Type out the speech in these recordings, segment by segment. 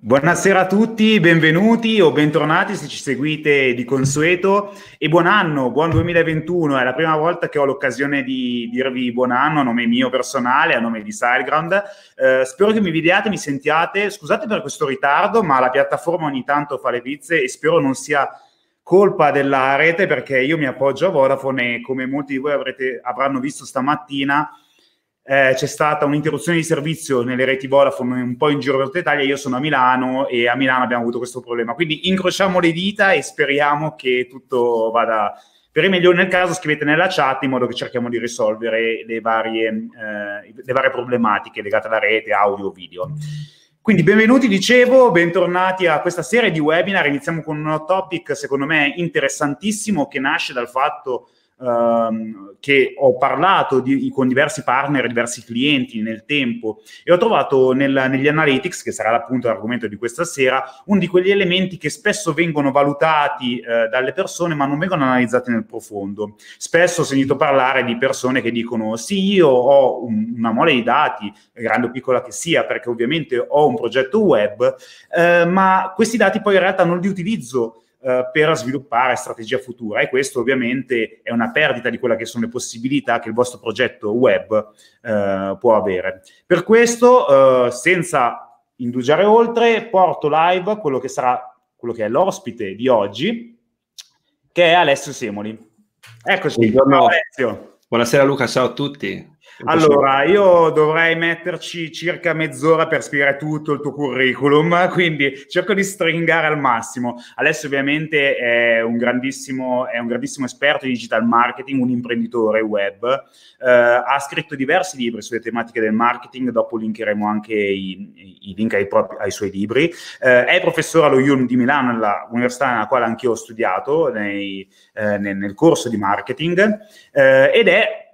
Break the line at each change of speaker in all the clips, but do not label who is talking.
Buonasera a tutti, benvenuti o bentornati se ci seguite di consueto e buon anno, buon 2021, è la prima volta che ho l'occasione di dirvi buon anno a nome mio personale, a nome di Sideground. Eh, spero che mi vediate, mi sentiate, scusate per questo ritardo, ma la piattaforma ogni tanto fa le pizze e spero non sia colpa della rete perché io mi appoggio a Vodafone e come molti di voi avrete, avranno visto stamattina eh, c'è stata un'interruzione di servizio nelle reti Vodafone un po' in giro per tutta Italia, io sono a Milano e a Milano abbiamo avuto questo problema. Quindi incrociamo le dita e speriamo che tutto vada per il meglio. Nel caso scrivete nella chat in modo che cerchiamo di risolvere le varie, eh, le varie problematiche legate alla rete, audio, video. Quindi benvenuti, dicevo, bentornati a questa serie di webinar. Iniziamo con un topic, secondo me, interessantissimo che nasce dal fatto ehm, che ho parlato di, con diversi partner, diversi clienti nel tempo e ho trovato nel, negli analytics, che sarà appunto l'argomento di questa sera, uno di quegli elementi che spesso vengono valutati eh, dalle persone ma non vengono analizzati nel profondo. Spesso ho sentito parlare di persone che dicono sì, io ho un, una mole di dati, grande o piccola che sia, perché ovviamente ho un progetto web, eh, ma questi dati poi in realtà non li utilizzo eh, per sviluppare strategia futura e questo ovviamente è una perdita di quelle che sono le possibilità che il vostro progetto web eh, può avere. Per questo, eh, senza indugiare oltre, porto live quello che sarà quello che è l'ospite di oggi, che è Alessio Semoli. Eccoci, Buongiorno. Alessio. Buonasera Luca, ciao a tutti. Allora, io dovrei metterci circa mezz'ora per spiegare tutto il tuo curriculum, quindi cerco di stringare al massimo. Alessio ovviamente è un grandissimo, è un grandissimo esperto di digital marketing, un imprenditore web, eh, ha scritto diversi libri sulle tematiche del marketing, dopo linkeremo anche i, i link ai, propri, ai, suoi libri. Eh, è professore allo IUM di Milano, l'università nella quale anch'io ho studiato nei, eh, nel, nel, corso di marketing, eh, ed è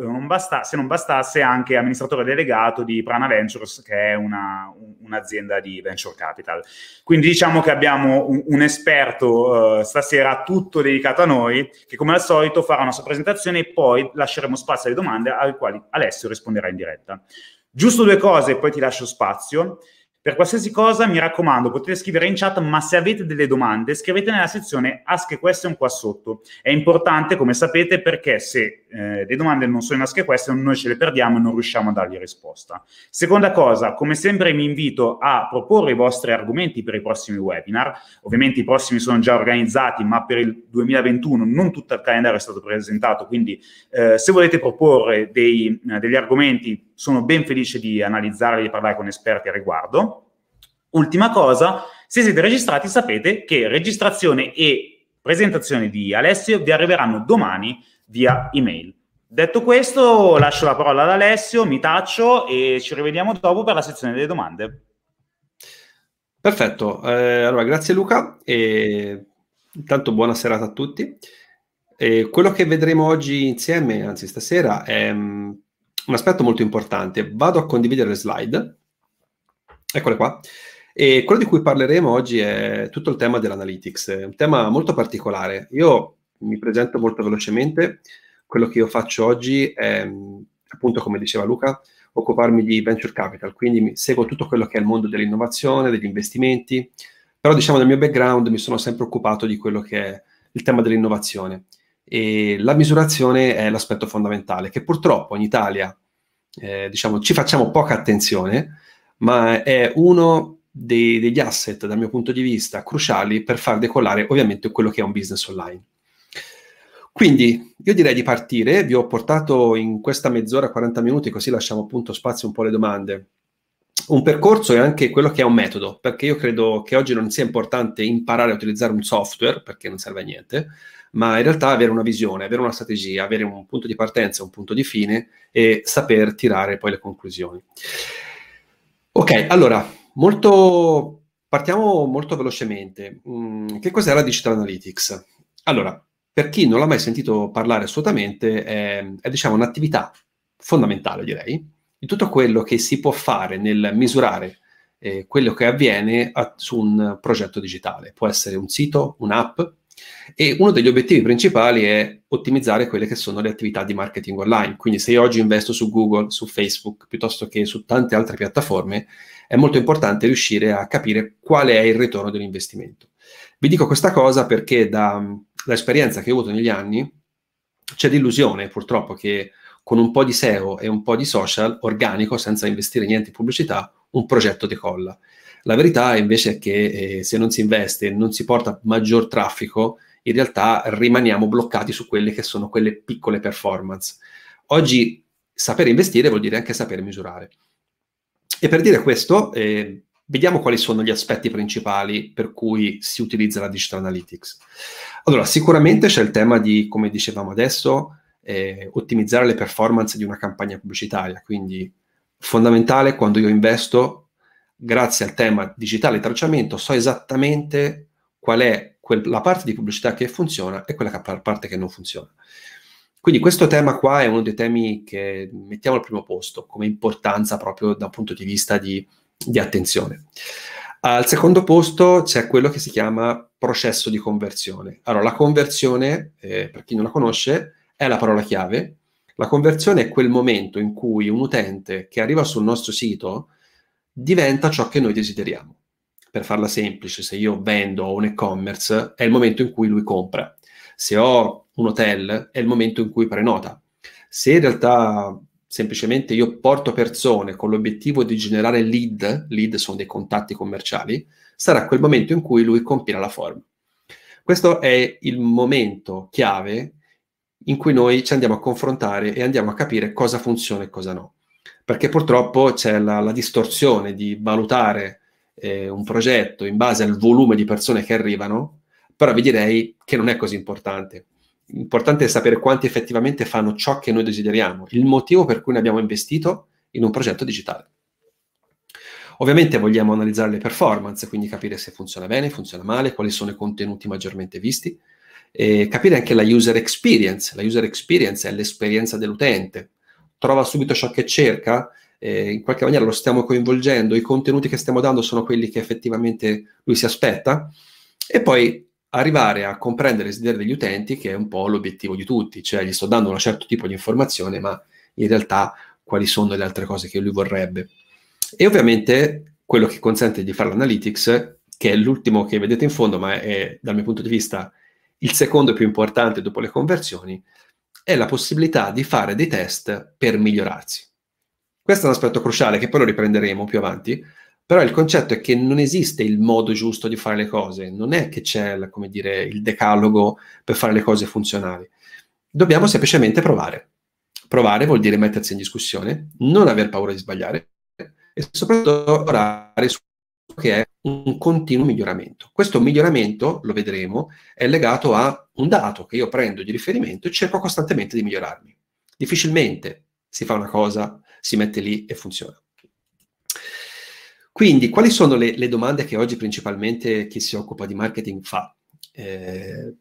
non basta, se non bastasse anche amministratore delegato di Prana Ventures, che è una, un'azienda di venture capital. Quindi diciamo che abbiamo un, un esperto eh, stasera tutto dedicato a noi, che come al solito farà una sua presentazione e poi lasceremo spazio alle domande alle quali Alessio risponderà in diretta. Giusto due cose e poi ti lascio spazio. Per qualsiasi cosa, mi raccomando, potete scrivere in chat, ma se avete delle domande, scrivete nella sezione Ask Question qua sotto. È importante, come sapete, perché se eh, le domande non sono nasche queste, noi ce le perdiamo e non riusciamo a dargli risposta. Seconda cosa, come sempre mi invito a proporre i vostri argomenti per i prossimi webinar, ovviamente i prossimi sono già organizzati, ma per il 2021 non tutto il calendario è stato presentato, quindi eh, se volete proporre dei, eh, degli argomenti sono ben felice di analizzarli e parlare con esperti a riguardo. Ultima cosa, se siete registrati sapete che registrazione e presentazione di Alessio vi arriveranno domani via email. Detto questo, lascio la parola ad Alessio, mi taccio e ci rivediamo dopo per la sezione delle domande.
Perfetto, eh, allora grazie Luca e intanto buona serata a tutti. E quello che vedremo oggi insieme, anzi stasera, è mm, un aspetto molto importante. Vado a condividere le slide, eccole qua. E quello di cui parleremo oggi è tutto il tema dell'analytics, un tema molto particolare. Io mi presento molto velocemente. Quello che io faccio oggi è, appunto, come diceva Luca, occuparmi di venture capital, quindi seguo tutto quello che è il mondo dell'innovazione, degli investimenti, però diciamo nel mio background mi sono sempre occupato di quello che è il tema dell'innovazione e la misurazione è l'aspetto fondamentale che purtroppo in Italia eh, diciamo ci facciamo poca attenzione, ma è uno dei, degli asset dal mio punto di vista cruciali per far decollare ovviamente quello che è un business online. Quindi io direi di partire, vi ho portato in questa mezz'ora, 40 minuti, così lasciamo appunto spazio un po' alle domande. Un percorso è anche quello che è un metodo, perché io credo che oggi non sia importante imparare a utilizzare un software, perché non serve a niente, ma in realtà avere una visione, avere una strategia, avere un punto di partenza, un punto di fine e saper tirare poi le conclusioni. Ok, allora, molto, partiamo molto velocemente. Mm, che cos'è la Digital Analytics? Allora, per chi non l'ha mai sentito parlare assolutamente, è, ehm, è diciamo, un'attività fondamentale, direi, di tutto quello che si può fare nel misurare eh, quello che avviene a, su un progetto digitale. Può essere un sito, un'app, e uno degli obiettivi principali è ottimizzare quelle che sono le attività di marketing online. Quindi se io oggi investo su Google, su Facebook, piuttosto che su tante altre piattaforme, è molto importante riuscire a capire qual è il ritorno dell'investimento. Vi dico questa cosa perché da dall'esperienza che ho avuto negli anni, c'è l'illusione purtroppo che con un po' di SEO e un po' di social organico, senza investire niente in pubblicità, un progetto decolla. La verità invece è che eh, se non si investe, non si porta maggior traffico, in realtà rimaniamo bloccati su quelle che sono quelle piccole performance. Oggi sapere investire vuol dire anche sapere misurare. E per dire questo, eh, vediamo quali sono gli aspetti principali per cui si utilizza la digital analytics. Allora, sicuramente c'è il tema di, come dicevamo adesso, eh, ottimizzare le performance di una campagna pubblicitaria, quindi fondamentale quando io investo, grazie al tema digitale tracciamento, so esattamente qual è quel, la parte di pubblicità che funziona e quella che, parte che non funziona. Quindi questo tema qua è uno dei temi che mettiamo al primo posto come importanza proprio da un punto di vista di, di attenzione. Al secondo posto c'è quello che si chiama processo di conversione. Allora, la conversione, eh, per chi non la conosce, è la parola chiave. La conversione è quel momento in cui un utente che arriva sul nostro sito diventa ciò che noi desideriamo. Per farla semplice, se io vendo un e-commerce, è il momento in cui lui compra. Se ho un hotel, è il momento in cui prenota. Se in realtà semplicemente io porto persone con l'obiettivo di generare lead, lead sono dei contatti commerciali, sarà quel momento in cui lui compila la form. Questo è il momento chiave in cui noi ci andiamo a confrontare e andiamo a capire cosa funziona e cosa no. Perché purtroppo c'è la, la distorsione di valutare eh, un progetto in base al volume di persone che arrivano, però vi direi che non è così importante importante è sapere quanti effettivamente fanno ciò che noi desideriamo, il motivo per cui ne abbiamo investito in un progetto digitale. Ovviamente vogliamo analizzare le performance, quindi capire se funziona bene, funziona male, quali sono i contenuti maggiormente visti, e capire anche la user experience. La user experience è l'esperienza dell'utente. Trova subito ciò che cerca, in qualche maniera lo stiamo coinvolgendo, i contenuti che stiamo dando sono quelli che effettivamente lui si aspetta, e poi arrivare a comprendere il desiderio degli utenti, che è un po' l'obiettivo di tutti, cioè gli sto dando un certo tipo di informazione, ma in realtà quali sono le altre cose che lui vorrebbe. E ovviamente quello che consente di fare l'analytics, che è l'ultimo che vedete in fondo, ma è dal mio punto di vista il secondo più importante dopo le conversioni, è la possibilità di fare dei test per migliorarsi. Questo è un aspetto cruciale che poi lo riprenderemo più avanti, però il concetto è che non esiste il modo giusto di fare le cose, non è che c'è dire, il decalogo per fare le cose funzionali. Dobbiamo semplicemente provare. Provare vuol dire mettersi in discussione, non aver paura di sbagliare e soprattutto lavorare su che è un continuo miglioramento. Questo miglioramento, lo vedremo, è legato a un dato che io prendo di riferimento e cerco costantemente di migliorarmi. Difficilmente si fa una cosa, si mette lì e funziona. Quindi, quali sono le, le, domande che oggi principalmente chi si occupa di marketing fa? Eh,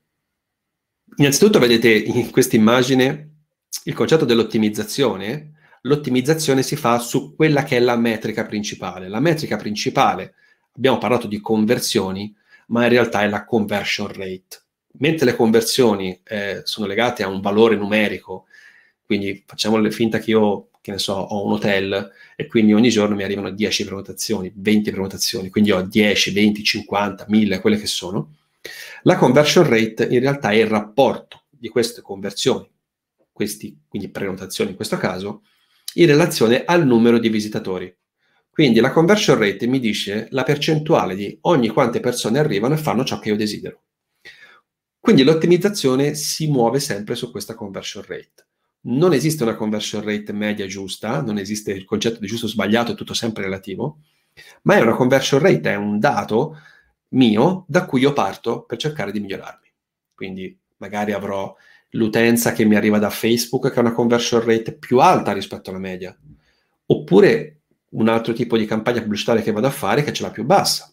innanzitutto vedete in questa immagine il concetto dell'ottimizzazione. L'ottimizzazione si fa su quella che è la metrica principale. La metrica principale, abbiamo parlato di conversioni, ma in realtà è la conversion rate. Mentre le conversioni eh, sono legate a un valore numerico, quindi facciamo finta che io che ne so, ho un hotel e quindi ogni giorno mi arrivano 10 prenotazioni, 20 prenotazioni, quindi ho 10, 20, 50, 1000, quelle che sono. La conversion rate in realtà è il rapporto di queste conversioni, questi, quindi prenotazioni in questo caso, in relazione al numero di visitatori. Quindi la conversion rate mi dice la percentuale di ogni quante persone arrivano e fanno ciò che io desidero. Quindi l'ottimizzazione si muove sempre su questa conversion rate non esiste una conversion rate media giusta, non esiste il concetto di giusto o sbagliato, è tutto sempre relativo, ma è una conversion rate, è un dato mio da cui io parto per cercare di migliorarmi. Quindi magari avrò l'utenza che mi arriva da Facebook che ha una conversion rate più alta rispetto alla media, oppure un altro tipo di campagna pubblicitaria che vado a fare che ce l'ha più bassa.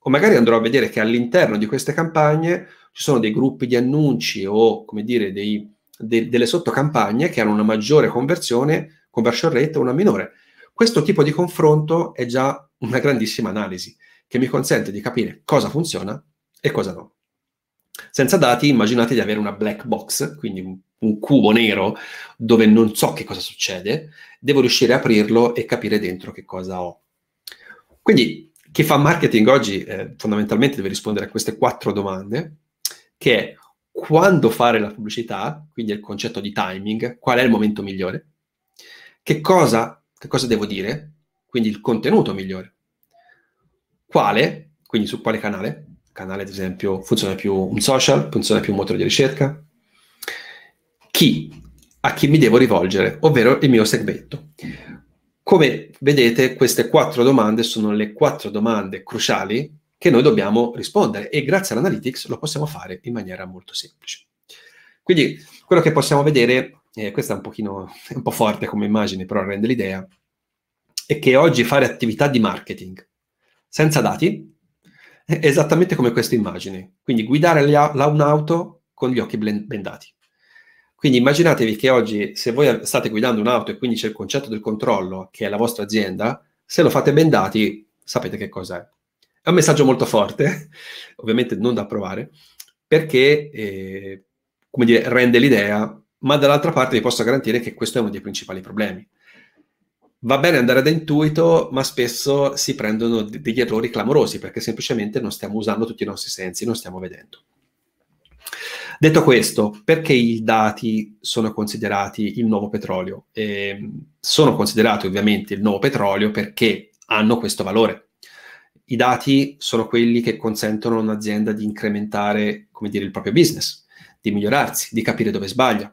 O magari andrò a vedere che all'interno di queste campagne ci sono dei gruppi di annunci o, come dire, dei de- delle sottocampagne che hanno una maggiore conversione, conversion rate e una minore. Questo tipo di confronto è già una grandissima analisi che mi consente di capire cosa funziona e cosa no. Senza dati immaginate di avere una black box, quindi un, un cubo nero dove non so che cosa succede, devo riuscire a aprirlo e capire dentro che cosa ho. Quindi chi fa marketing oggi eh, fondamentalmente deve rispondere a queste quattro domande, che è quando fare la pubblicità, quindi il concetto di timing, qual è il momento migliore, che cosa, che cosa devo dire, quindi il contenuto migliore, quale, quindi su quale canale, canale ad esempio funziona più un social, funziona più un motore di ricerca, chi, a chi mi devo rivolgere, ovvero il mio segmento. Come vedete, queste quattro domande sono le quattro domande cruciali che noi dobbiamo rispondere e grazie all'analytics lo possiamo fare in maniera molto semplice. Quindi quello che possiamo vedere, eh, questa è un, pochino, un po' forte come immagine, però rende l'idea, è che oggi fare attività di marketing senza dati è esattamente come questa immagine. Quindi guidare la, la un'auto con gli occhi bendati. Quindi immaginatevi che oggi, se voi state guidando un'auto e quindi c'è il concetto del controllo, che è la vostra azienda, se lo fate bendati, sapete che cos'è, è un messaggio molto forte, ovviamente non da provare, perché eh, come dire, rende l'idea, ma dall'altra parte vi posso garantire che questo è uno dei principali problemi. Va bene andare da intuito, ma spesso si prendono degli errori clamorosi perché semplicemente non stiamo usando tutti i nostri sensi, non stiamo vedendo. Detto questo, perché i dati sono considerati il nuovo petrolio? Eh, sono considerati ovviamente il nuovo petrolio perché hanno questo valore i dati sono quelli che consentono a un'azienda di incrementare, come dire, il proprio business, di migliorarsi, di capire dove sbaglia.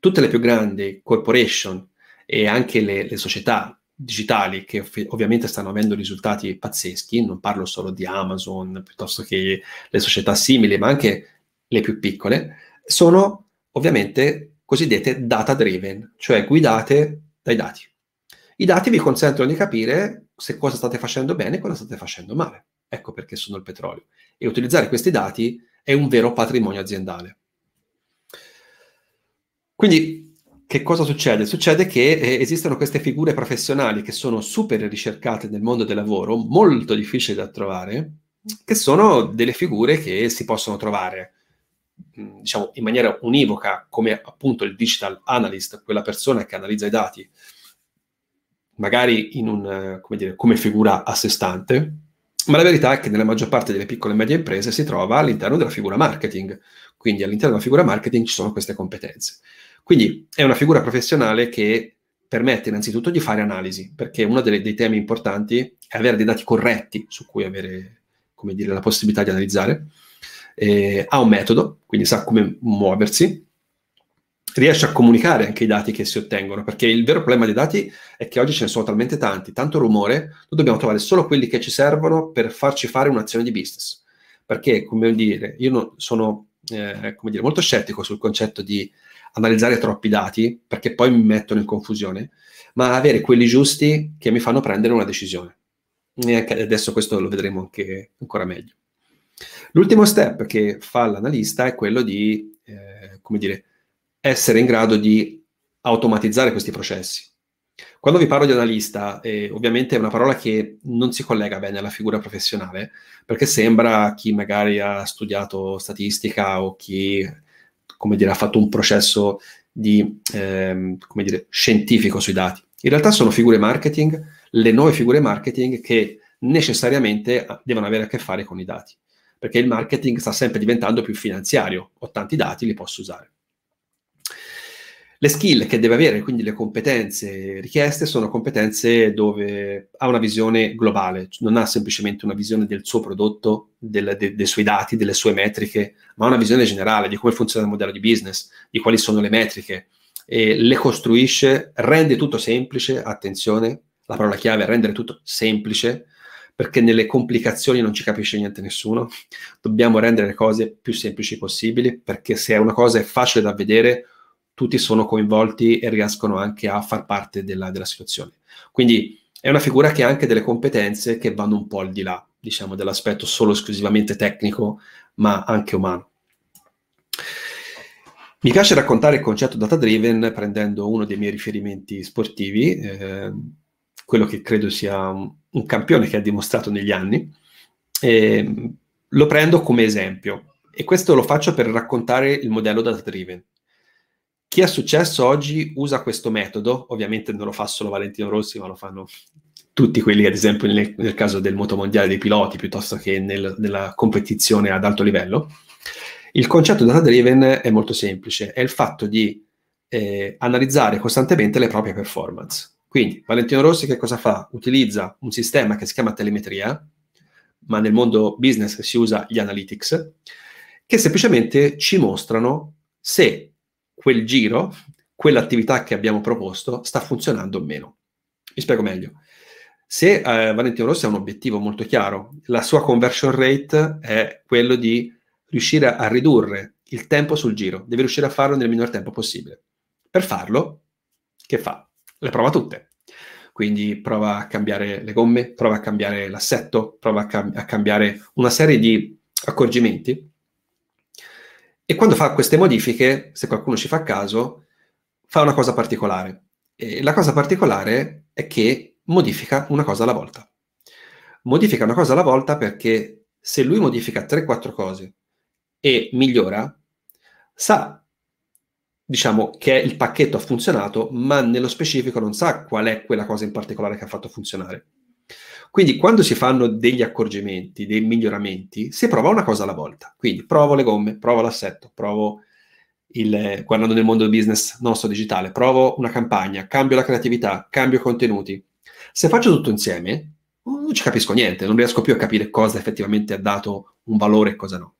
Tutte le più grandi corporation e anche le, le società digitali che ov- ovviamente stanno avendo risultati pazzeschi, non parlo solo di Amazon piuttosto che le società simili, ma anche le più piccole, sono ovviamente cosiddette data driven, cioè guidate dai dati. I dati vi consentono di capire se cosa state facendo bene e cosa state facendo male. Ecco perché sono il petrolio. E utilizzare questi dati è un vero patrimonio aziendale. Quindi, che cosa succede? Succede che eh, esistono queste figure professionali che sono super ricercate nel mondo del lavoro, molto difficili da trovare, che sono delle figure che si possono trovare mm, diciamo in maniera univoca come appunto il digital analyst, quella persona che analizza i dati magari un, come, dire, come figura a sé stante, ma la verità è che nella maggior parte delle piccole e medie imprese si trova all'interno della figura marketing, quindi all'interno della figura marketing ci sono queste competenze. Quindi è una figura professionale che permette innanzitutto di fare analisi, perché uno dei, dei temi importanti è avere dei dati corretti su cui avere come dire, la possibilità di analizzare. Eh, ha un metodo, quindi sa come muoversi, riesce a comunicare anche i dati che si ottengono, perché il vero problema dei dati è che oggi ce ne sono talmente tanti, tanto rumore, noi dobbiamo trovare solo quelli che ci servono per farci fare un'azione di business. Perché, come dire, io sono eh, come dire, molto scettico sul concetto di analizzare troppi dati, perché poi mi mettono in confusione, ma avere quelli giusti che mi fanno prendere una decisione. E adesso questo lo vedremo anche ancora meglio. L'ultimo step che fa l'analista è quello di, eh, come dire, essere in grado di automatizzare questi processi. Quando vi parlo di analista, eh, ovviamente è una parola che non si collega bene alla figura professionale, perché sembra chi magari ha studiato statistica o chi, come dire, ha fatto un processo di, ehm, come dire, scientifico sui dati. In realtà sono figure marketing, le nuove figure marketing che necessariamente ah, devono avere a che fare con i dati, perché il marketing sta sempre diventando più finanziario, ho tanti dati, li posso usare. Le skill che deve avere, quindi le competenze richieste, sono competenze dove ha una visione globale, non ha semplicemente una visione del suo prodotto, del, de, dei suoi dati, delle sue metriche, ma ha una visione generale di come funziona il modello di business, di quali sono le metriche, le costruisce, rende tutto semplice, attenzione, la parola chiave è rendere tutto semplice, perché nelle complicazioni non ci capisce niente nessuno. Dobbiamo rendere le cose più semplici possibili, perché se una cosa è facile da vedere, tutti sono coinvolti e riescono anche a far parte della, della situazione. Quindi è una figura che ha anche delle competenze che vanno un po' al di là, diciamo, dell'aspetto solo esclusivamente tecnico, ma anche umano. Mi piace raccontare il concetto data driven prendendo uno dei miei riferimenti sportivi, eh, quello che credo sia un, un, campione che ha dimostrato negli anni, e lo prendo come esempio e questo lo faccio per raccontare il modello data driven. Chi ha successo oggi usa questo metodo, ovviamente non lo fa solo Valentino Rossi, ma lo fanno tutti quelli, ad esempio nel, nel caso del motomondiale dei piloti, piuttosto che nel, nella competizione ad alto livello. Il concetto data driven è molto semplice, è il fatto di eh, analizzare costantemente le proprie performance. Quindi Valentino Rossi che cosa fa? Utilizza un sistema che si chiama telemetria, ma nel mondo business si usa gli analytics, che semplicemente ci mostrano se quel giro, quell'attività che abbiamo proposto sta funzionando o meno. Mi spiego meglio. Se eh, Valentino Rossi ha un obiettivo molto chiaro, la sua conversion rate è quello di riuscire a ridurre il tempo sul giro, deve riuscire a farlo nel minor tempo possibile. Per farlo, che fa? Le prova tutte. Quindi prova a cambiare le gomme, prova a cambiare l'assetto, prova a, cam- a cambiare una serie di accorgimenti e quando fa queste modifiche, se qualcuno ci fa caso, fa una cosa particolare. E la cosa particolare è che modifica una cosa alla volta. Modifica una cosa alla volta perché se lui modifica 3-4 cose e migliora, sa, diciamo, che il pacchetto ha funzionato, ma nello specifico non sa qual è quella cosa in particolare che ha fatto funzionare. Quindi quando si fanno degli accorgimenti, dei miglioramenti, si prova una cosa alla volta. Quindi provo le gomme, provo l'assetto, provo il, guardando nel mondo del business nostro digitale, provo una campagna, cambio la creatività, cambio i contenuti. Se faccio tutto insieme, non ci capisco niente, non riesco più a capire cosa effettivamente ha dato un valore e cosa no.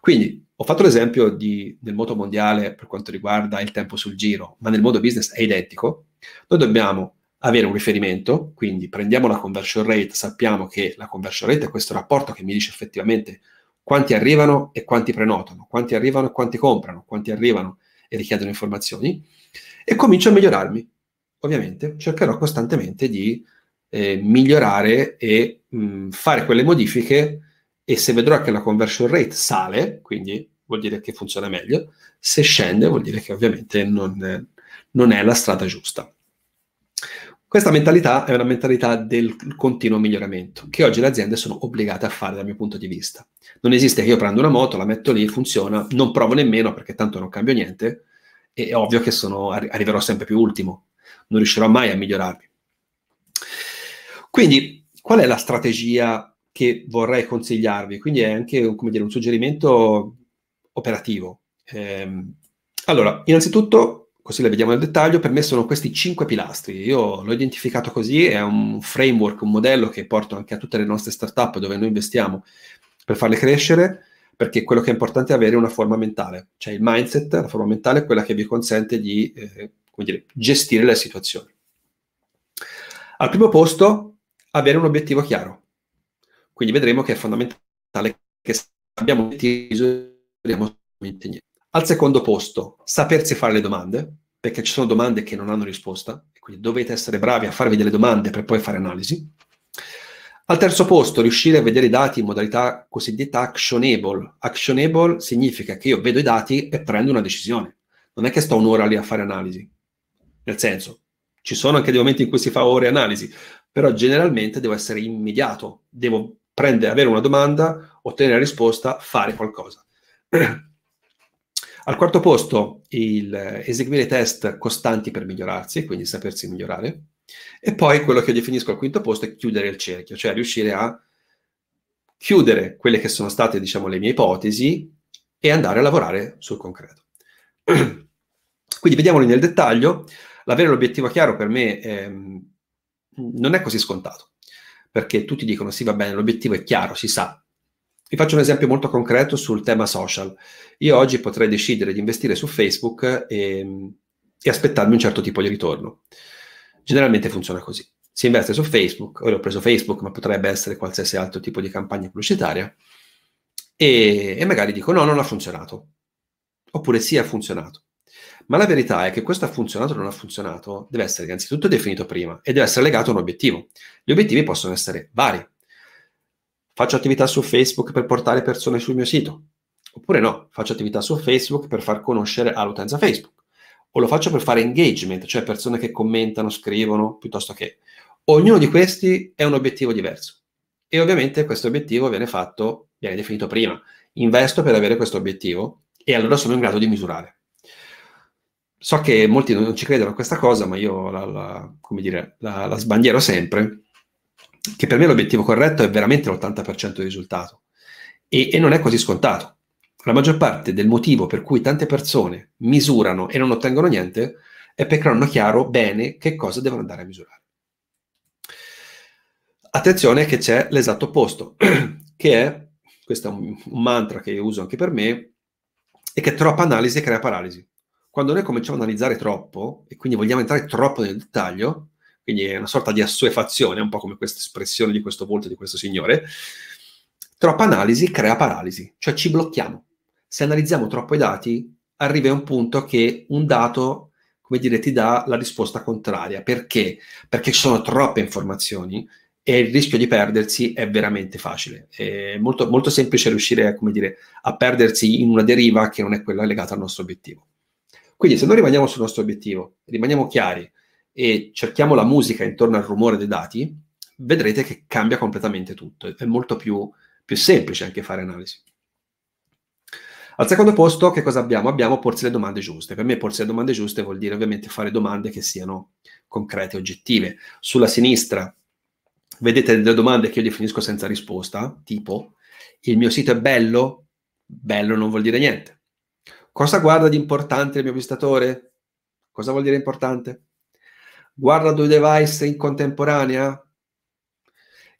Quindi ho fatto l'esempio di, del moto mondiale per quanto riguarda il tempo sul giro, ma nel mondo business è identico. Noi dobbiamo avere un riferimento, quindi prendiamo la conversion rate, sappiamo che la conversion rate è questo rapporto che mi dice effettivamente quanti arrivano e quanti prenotano, quanti arrivano e quanti comprano, quanti arrivano e richiedono informazioni, e comincio a migliorarmi. Ovviamente cercherò costantemente di eh, migliorare e mh, mm, fare quelle modifiche e se vedrò che la conversion rate sale, quindi vuol dire che funziona meglio, se scende vuol dire che ovviamente non, non è la strada giusta. Questa mentalità è una mentalità del continuo miglioramento, che oggi le aziende sono obbligate a fare dal mio punto di vista. Non esiste che io prendo una moto, la metto lì, funziona, non provo nemmeno perché tanto non cambio niente, e è ovvio che sono, arriverò sempre più ultimo, non riuscirò mai a migliorarmi. Quindi, qual è la strategia che vorrei consigliarvi? Quindi è anche dire, un suggerimento operativo. Ehm, allora, innanzitutto così la vediamo nel dettaglio, per me sono questi cinque pilastri. Io l'ho identificato così, è un framework, un modello che porto anche a tutte le nostre startup dove noi investiamo per farle crescere, perché quello che è importante è avere una forma mentale, cioè il mindset, la forma mentale è quella che vi consente di eh, dire, gestire le situazioni. Al primo posto, avere un obiettivo chiaro. Quindi vedremo che è fondamentale che abbiamo obiettivi, vediamo niente. Al secondo posto, sapersi fare le domande, perché ci sono domande che non hanno risposta, quindi dovete essere bravi a farvi delle domande per poi fare analisi. Al terzo posto, riuscire a vedere i dati in modalità cosiddetta actionable. Actionable significa che io vedo i dati e prendo una decisione. Non è che sto un'ora lì a fare analisi. Nel senso, ci sono anche dei momenti in cui si fa ore analisi, però generalmente devo essere immediato, devo prendere, avere una domanda, ottenere la risposta, fare qualcosa. Al quarto posto, il eseguire test costanti per migliorarsi, quindi sapersi migliorare. E poi quello che io definisco al quinto posto è chiudere il cerchio, cioè riuscire a chiudere quelle che sono state, diciamo, le mie ipotesi e andare a lavorare sul concreto. Quindi vediamoli nel dettaglio. L'avere l'obiettivo chiaro per me ehm, non è così scontato, perché tutti dicono sì, va bene, l'obiettivo è chiaro, si sa, vi faccio un esempio molto concreto sul tema social. Io oggi potrei decidere di investire su Facebook e, ehm, e aspettarmi un certo tipo di ritorno. Generalmente funziona così. Si investe su Facebook, ora ho preso Facebook, ma potrebbe essere qualsiasi altro tipo di campagna pubblicitaria, e, e magari dico no, non ha funzionato. Oppure sì, ha funzionato. Ma la verità è che questo ha funzionato o non ha funzionato deve essere innanzitutto definito prima e deve essere legato a un obiettivo. Gli obiettivi possono essere vari. Faccio attività su Facebook per portare persone sul mio sito. Oppure no, faccio attività su Facebook per far conoscere all'utenza Facebook. O lo faccio per fare engagement, cioè persone che commentano, scrivono, piuttosto che... Ognuno di questi è un obiettivo diverso. E ovviamente questo obiettivo viene fatto, viene definito prima. Investo per avere questo obiettivo e allora sono in grado di misurare. So che molti non ci credono a questa cosa, ma io la, la, dire, la, la sbandiero sempre che per me l'obiettivo corretto è veramente l'80% del risultato e, e non è così scontato. La maggior parte del motivo per cui tante persone misurano e non ottengono niente è perché non hanno chiaro bene che cosa devono andare a misurare. Attenzione che c'è l'esatto opposto, che è, questo è un, un mantra che io uso anche per me, è che troppa analisi crea paralisi. Quando noi cominciamo a analizzare troppo e quindi vogliamo entrare troppo nel dettaglio, quindi è una sorta di assuefazione, un po' come questa espressione di questo volto di questo signore. Troppa analisi crea paralisi, cioè ci blocchiamo. Se analizziamo troppo i dati, arriva a un punto che un dato, come dire, ti dà la risposta contraria. Perché? Perché ci sono troppe informazioni e il rischio di perdersi è veramente facile. È molto, molto semplice riuscire dire, a perdersi in una deriva che non è quella legata al nostro obiettivo. Quindi se noi rimaniamo sul nostro obiettivo, rimaniamo chiari, e cerchiamo la musica intorno al rumore dei dati, vedrete che cambia completamente tutto. È molto più, più semplice anche fare analisi. Al secondo posto, che cosa abbiamo? Abbiamo porsi le domande giuste. Per me porsi le domande giuste vuol dire ovviamente fare domande che siano concrete, oggettive. Sulla sinistra vedete delle domande che io definisco senza risposta, tipo il mio sito è bello? Bello non vuol dire niente. Cosa guarda di importante il mio visitatore? Cosa vuol dire importante? guarda due device in contemporanea?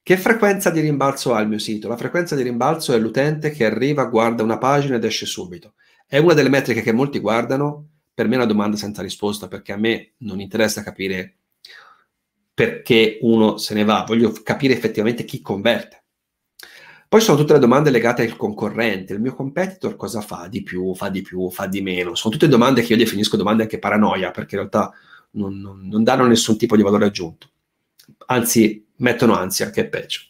Che frequenza di rimbalzo ha il mio sito? La frequenza di rimbalzo è l'utente che arriva, guarda una pagina ed esce subito. È una delle metriche che molti guardano, per me è una domanda senza risposta perché a me non interessa capire perché uno se ne va, voglio capire effettivamente chi converte. Poi sono tutte le domande legate al concorrente, il mio competitor cosa fa di più, fa di più, fa di meno. Sono tutte domande che io definisco domande anche paranoia, perché in realtà non, non, non danno nessun tipo di valore aggiunto, anzi mettono ansia, che è peggio,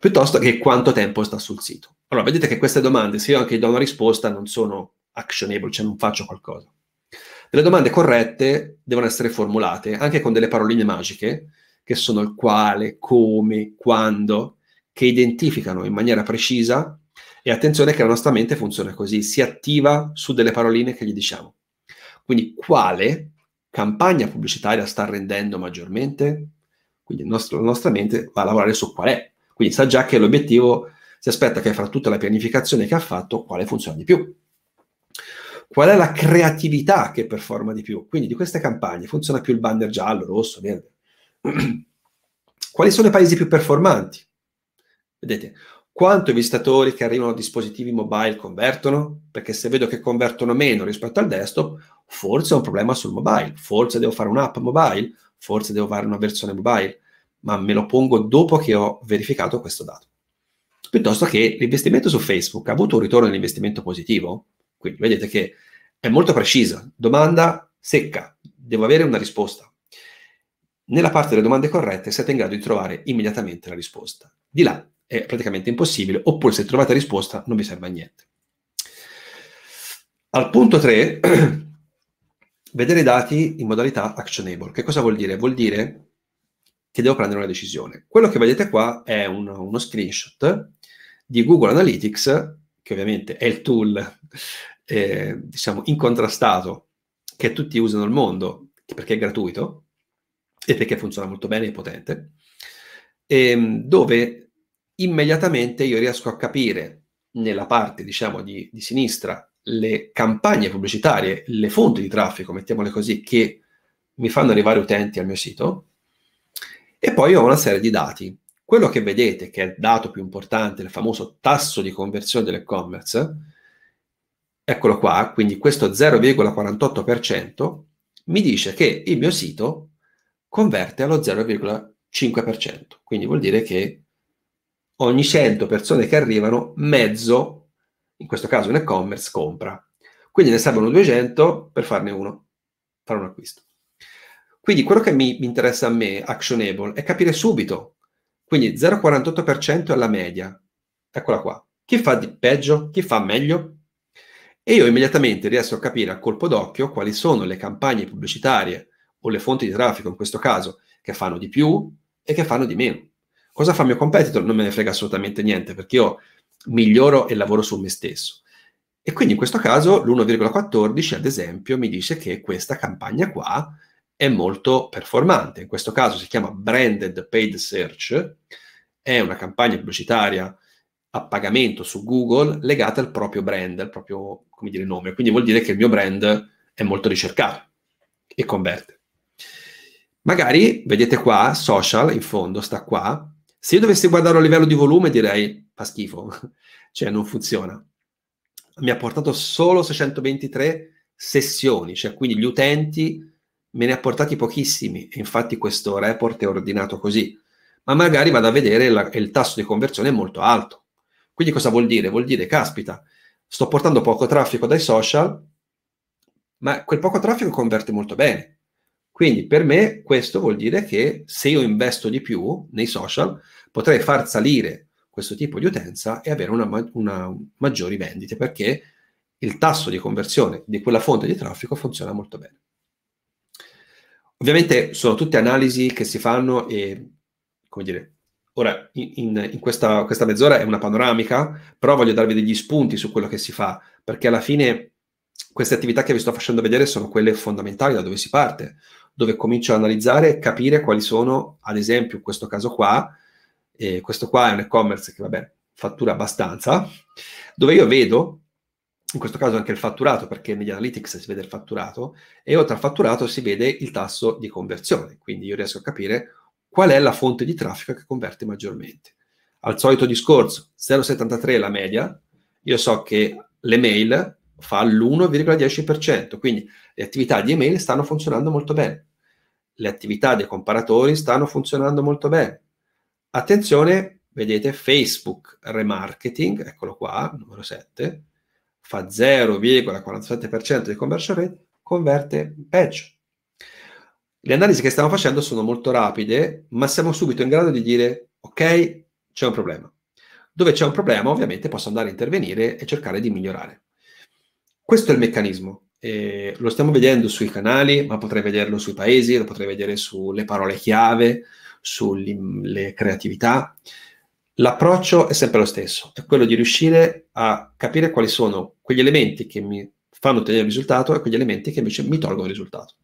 piuttosto che quanto tempo sta sul sito. Allora, vedete che queste domande, se io anche do una risposta, non sono actionable, cioè non faccio qualcosa. Le domande corrette devono essere formulate anche con delle paroline magiche, che sono il quale, come, quando, che identificano in maniera precisa e attenzione che la nostra mente funziona così, si attiva su delle paroline che gli diciamo. Quindi quale campagna pubblicitaria sta rendendo maggiormente? Quindi nostro, la nostra mente va a lavorare su qual è. Quindi sa già che l'obiettivo si aspetta che fra tutta la pianificazione che ha fatto, quale funziona di più. Qual è la creatività che performa di più? Quindi di queste campagne funziona più il banner giallo, rosso, verde. Quali sono i paesi più performanti? Vedete, quanto i visitatori che arrivano a dispositivi mobile convertono? Perché se vedo che convertono meno rispetto al desktop, forse ho un problema sul mobile, forse devo fare un'app mobile, forse devo fare una versione mobile, ma me lo pongo dopo che ho verificato questo dato. Piuttosto che l'investimento su Facebook ha avuto un ritorno dell'investimento positivo, quindi vedete che è molto precisa, domanda secca, devo avere una risposta. Nella parte delle domande corrette siete in grado di trovare immediatamente la risposta. Di là è praticamente impossibile, oppure se trovate risposta non vi serve a niente. Al punto 3, vedere i dati in modalità actionable. Che cosa vuol dire? Vuol dire che devo prendere una decisione. Quello che vedete qua è un, uno screenshot di Google Analytics, che ovviamente è il tool, eh, diciamo, incontrastato che tutti usano al mondo, perché è gratuito e perché funziona molto bene e potente, e, ehm, dove immediatamente io riesco a capire nella parte, diciamo, di, di sinistra le campagne pubblicitarie, le fonti di traffico, mettiamole così, che mi fanno arrivare utenti al mio sito e poi ho una serie di dati. Quello che vedete, che è il dato più importante, il famoso tasso di conversione dell'e-commerce, eccolo qua, quindi questo 0,48% mi dice che il mio sito converte allo 0,5%, quindi vuol dire che ogni 100 persone che arrivano, mezzo, in questo caso un e-commerce, compra. Quindi ne servono 200 per farne uno, fare un acquisto. Quindi quello che mi, mi interessa a me, actionable, è capire subito. Quindi 0,48% è la media. Eccola qua. Chi fa di peggio? Chi fa meglio? E io immediatamente riesco a capire a colpo d'occhio quali sono le campagne pubblicitarie o le fonti di traffico, in questo caso, che fanno di più e che fanno di meno. Cosa fa il mio competitor? Non me ne frega assolutamente niente perché io miglioro e lavoro su me stesso. E quindi in questo caso l'1,14 ad esempio mi dice che questa campagna qua è molto performante. In questo caso si chiama Branded Paid Search, è una campagna pubblicitaria a pagamento su Google legata al proprio brand, al proprio come dire, nome. Quindi vuol dire che il mio brand è molto ricercato e converte. Magari, vedete qua, social in fondo sta qua, se io dovessi guardarlo a livello di volume direi fa schifo, cioè non funziona. Mi ha portato solo 623 sessioni, cioè quindi gli utenti me ne ha portati pochissimi infatti questo report è ordinato così. Ma magari vado a vedere la, il tasso di conversione è molto alto. Quindi cosa vuol dire? Vuol dire, caspita, sto portando poco traffico dai social, ma quel poco traffico converte molto bene. Quindi per me questo vuol dire che se io investo di più nei social potrei far salire questo tipo di utenza e avere una, una maggiori vendite perché il tasso di conversione di quella fonte di traffico funziona molto bene. Ovviamente sono tutte analisi che si fanno e, come dire, ora in, in, questa, questa mezz'ora è una panoramica, però voglio darvi degli spunti su quello che si fa, perché alla fine queste attività che vi sto facendo vedere sono quelle fondamentali da dove si parte dove comincio ad analizzare e capire quali sono, ad esempio, in questo caso qua, eh, questo qua è un e-commerce che, vabbè, fattura abbastanza, dove io vedo, in questo caso anche il fatturato, perché negli analytics si vede il fatturato, e oltre al fatturato si vede il tasso di conversione, quindi io riesco a capire qual è la fonte di traffico che converte maggiormente. Al solito discorso, 0,73 è la media, io so che le mail fa l'1,10%, quindi le attività di email stanno funzionando molto bene, le attività dei comparatori stanno funzionando molto bene. Attenzione, vedete Facebook remarketing, eccolo qua, numero 7, fa 0,47% di conversion rate, converte peggio. Le analisi che stiamo facendo sono molto rapide, ma siamo subito in grado di dire, ok, c'è un problema. Dove c'è un problema, ovviamente posso andare a intervenire e cercare di migliorare. Questo è il meccanismo. Eh, lo stiamo vedendo sui canali, ma potrei vederlo sui paesi, lo potrei vedere sulle parole chiave, sulle creatività. L'approccio è sempre lo stesso, è quello di riuscire a capire quali sono quegli elementi che mi fanno ottenere il risultato e quegli elementi che invece mi tolgono il risultato.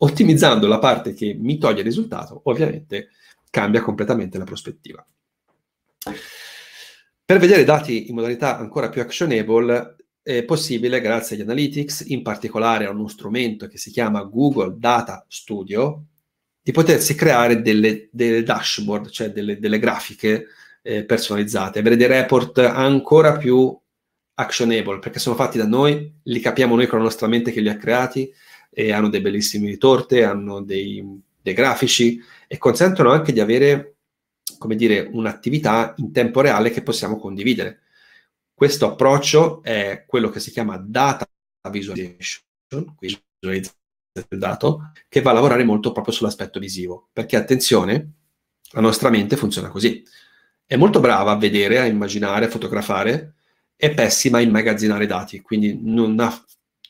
Ottimizzando la parte che mi toglie il risultato, ovviamente cambia completamente la prospettiva. Per vedere i dati in modalità ancora più actionable, è possibile grazie agli analytics, in particolare a uno strumento che si chiama Google Data Studio, di potersi creare delle, delle dashboard, cioè delle, delle grafiche eh, personalizzate, avere dei report ancora più actionable, perché sono fatti da noi, li capiamo noi con la nostra mente che li ha creati, e hanno dei bellissimi ritorte, hanno dei, dei grafici e consentono anche di avere, come dire, un'attività in tempo reale che possiamo condividere questo approccio è quello che si chiama data visualization, visualizzazione del dato, che va a lavorare molto proprio sull'aspetto visivo, perché attenzione, la nostra mente funziona così. È molto brava a vedere, a immaginare, a fotografare, è pessima a immagazzinare dati, quindi non ha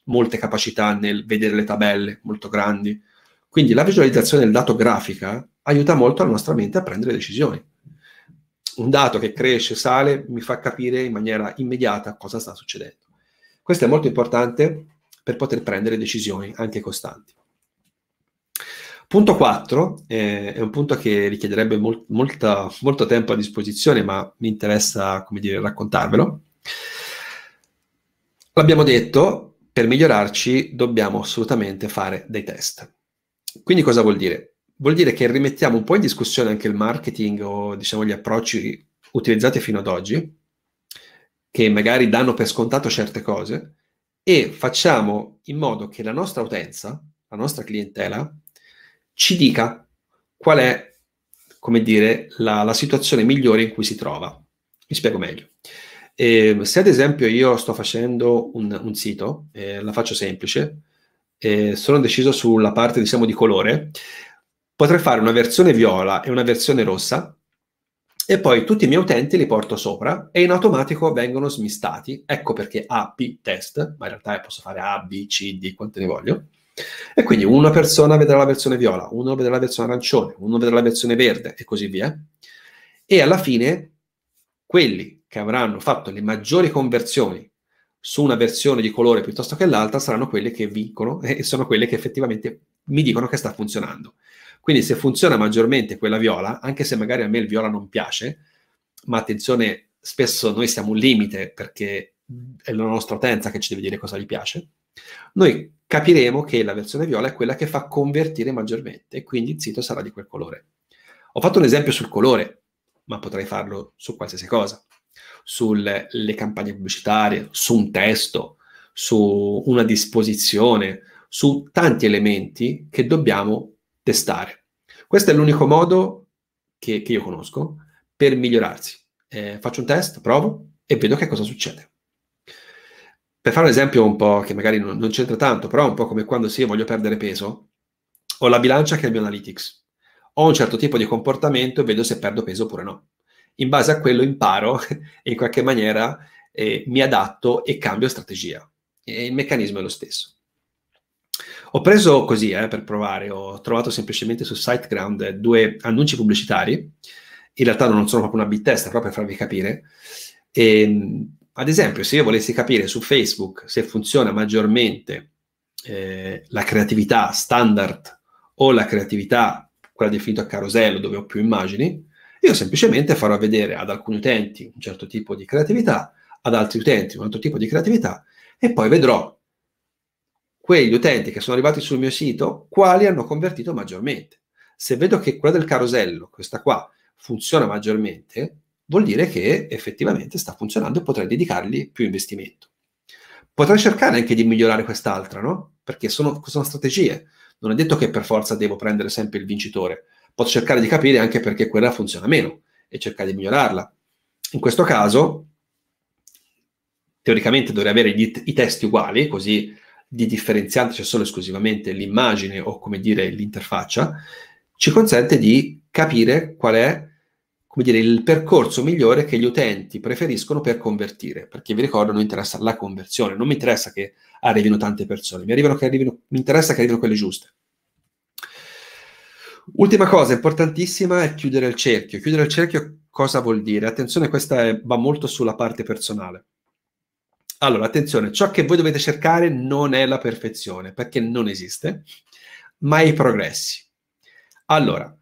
molte capacità nel vedere le tabelle molto grandi. Quindi la visualizzazione del dato grafica aiuta molto la nostra mente a prendere decisioni un dato che cresce, sale, mi fa capire in maniera immediata cosa sta succedendo. Questo è molto importante per poter prendere decisioni anche costanti. Punto 4 eh, è un punto che richiederebbe molt, molta, molto tempo a disposizione, ma mi interessa come dire, raccontarvelo. L'abbiamo detto, per migliorarci dobbiamo assolutamente fare dei test. Quindi cosa vuol dire? vuol dire che rimettiamo un po' in discussione anche il marketing o diciamo gli approcci utilizzati fino ad oggi, che magari danno per scontato certe cose, e facciamo in modo che la nostra utenza, la nostra clientela, ci dica qual è, come dire, la, la situazione migliore in cui si trova. Mi spiego meglio. Eh, se ad esempio io sto facendo un, un sito, eh, la faccio semplice, eh, sono deciso sulla parte diciamo di colore, potrei fare una versione viola e una versione rossa e poi tutti i miei utenti li porto sopra e in automatico vengono smistati. Ecco perché A, test, ma in realtà posso fare A, B, C, D, quante ne voglio. E quindi una persona vedrà la versione viola, uno vedrà la versione arancione, uno vedrà la versione verde e così via. E alla fine quelli che avranno fatto le maggiori conversioni su una versione di colore piuttosto che l'altra saranno quelli che vincono e sono quelli che effettivamente mi dicono che sta funzionando. Quindi se funziona maggiormente quella viola, anche se magari a me il viola non piace, ma attenzione, spesso noi siamo un limite perché è la nostra utenza che ci deve dire cosa gli piace, noi capiremo che la versione viola è quella che fa convertire maggiormente e quindi il sito sarà di quel colore. Ho fatto un esempio sul colore, ma potrei farlo su qualsiasi cosa, sulle campagne pubblicitarie, su un testo, su una disposizione, su tanti elementi che dobbiamo testare. Questo è l'unico modo che, che io conosco per migliorarsi. Eh, faccio un test, provo e vedo che cosa succede. Per fare un esempio un po' che magari non, non c'entra tanto, però è un po' come quando se io voglio perdere peso, ho la bilancia che è il mio analytics, ho un certo tipo di comportamento e vedo se perdo peso oppure no. In base a quello imparo e in qualche maniera eh, mi adatto e cambio strategia. E il meccanismo è lo stesso. Ho preso così eh, per provare, ho trovato semplicemente su SiteGround due annunci pubblicitari, in realtà non sono proprio una bit test, proprio per farvi capire. E, ehm, ad esempio, se io volessi capire su Facebook se funziona maggiormente eh, la creatività standard o la creatività, quella definita a carosello, dove ho più immagini, io semplicemente farò vedere ad alcuni utenti un certo tipo di creatività, ad altri utenti un altro tipo di creatività, e poi vedrò quegli utenti che sono arrivati sul mio sito, quali hanno convertito maggiormente. Se vedo che quella del carosello, questa qua, funziona maggiormente, vuol dire che effettivamente sta funzionando e potrei dedicargli più investimento. Potrei cercare anche di migliorare quest'altra, no? Perché sono, sono strategie. Non è detto che per forza devo prendere sempre il vincitore. Posso cercare di capire anche perché quella funziona meno e cercare di migliorarla. In questo caso, teoricamente dovrei avere t- i testi uguali, così di differenziante, cioè solo esclusivamente l'immagine o come dire l'interfaccia, ci consente di capire qual è come dire, il percorso migliore che gli utenti preferiscono per convertire, perché vi ricordo non interessa la conversione, non mi interessa che arrivino tante persone, mi, che arrivino, mi interessa che arrivino quelle giuste. Ultima cosa importantissima è chiudere il cerchio. Chiudere il cerchio cosa vuol dire? Attenzione, questa è, va molto sulla parte personale. Allora, attenzione, ciò che voi dovete cercare non è la perfezione, perché non esiste, ma i progressi. Allora,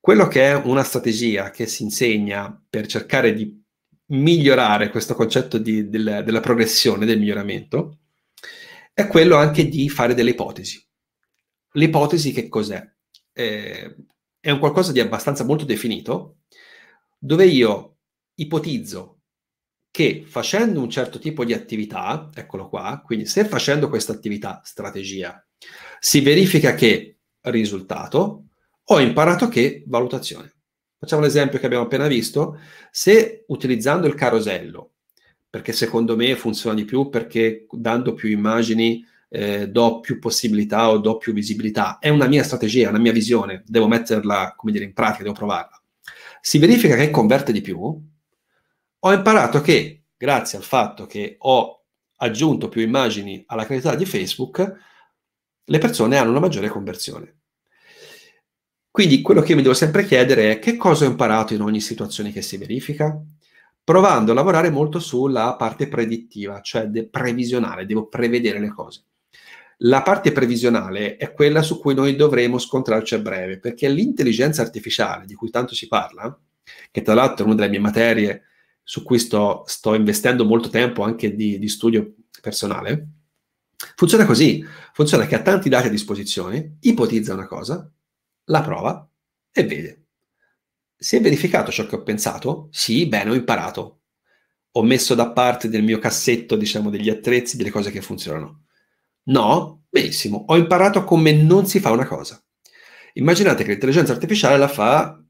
quello che è una strategia che si insegna per cercare di migliorare questo concetto di, del, della progressione, del miglioramento, è quello anche di fare delle ipotesi. L'ipotesi che cos'è? Eh, è un qualcosa di abbastanza molto definito, dove io ipotizzo che facendo un certo tipo di attività, eccolo qua, quindi se facendo questa attività strategia si verifica che risultato, ho imparato che valutazione. Facciamo l'esempio che abbiamo appena visto, se utilizzando il carosello, perché secondo me funziona di più, perché dando più immagini eh, do più possibilità o do più visibilità, è una mia strategia, una mia visione, devo metterla, come dire, in pratica, devo provarla. Si verifica che converte di più, ho imparato che grazie al fatto che ho aggiunto più immagini alla creatività di Facebook, le persone hanno una maggiore conversione. Quindi quello che io mi devo sempre chiedere è che cosa ho imparato in ogni situazione che si verifica, provando a lavorare molto sulla parte predittiva, cioè de- previsionale, devo prevedere le cose. La parte previsionale è quella su cui noi dovremo scontrarci a breve, perché l'intelligenza artificiale di cui tanto si parla, che tra l'altro è una delle mie materie su cui sto, sto investendo molto tempo anche di, di studio personale, funziona così. Funziona che ha tanti dati a disposizione, ipotizza una cosa, la prova e vede. Si è verificato ciò che ho pensato? Sì, bene, ho imparato. Ho messo da parte del mio cassetto, diciamo, degli attrezzi, delle cose che funzionano. No? Benissimo, ho imparato come non si fa una cosa. Immaginate che l'intelligenza artificiale la fa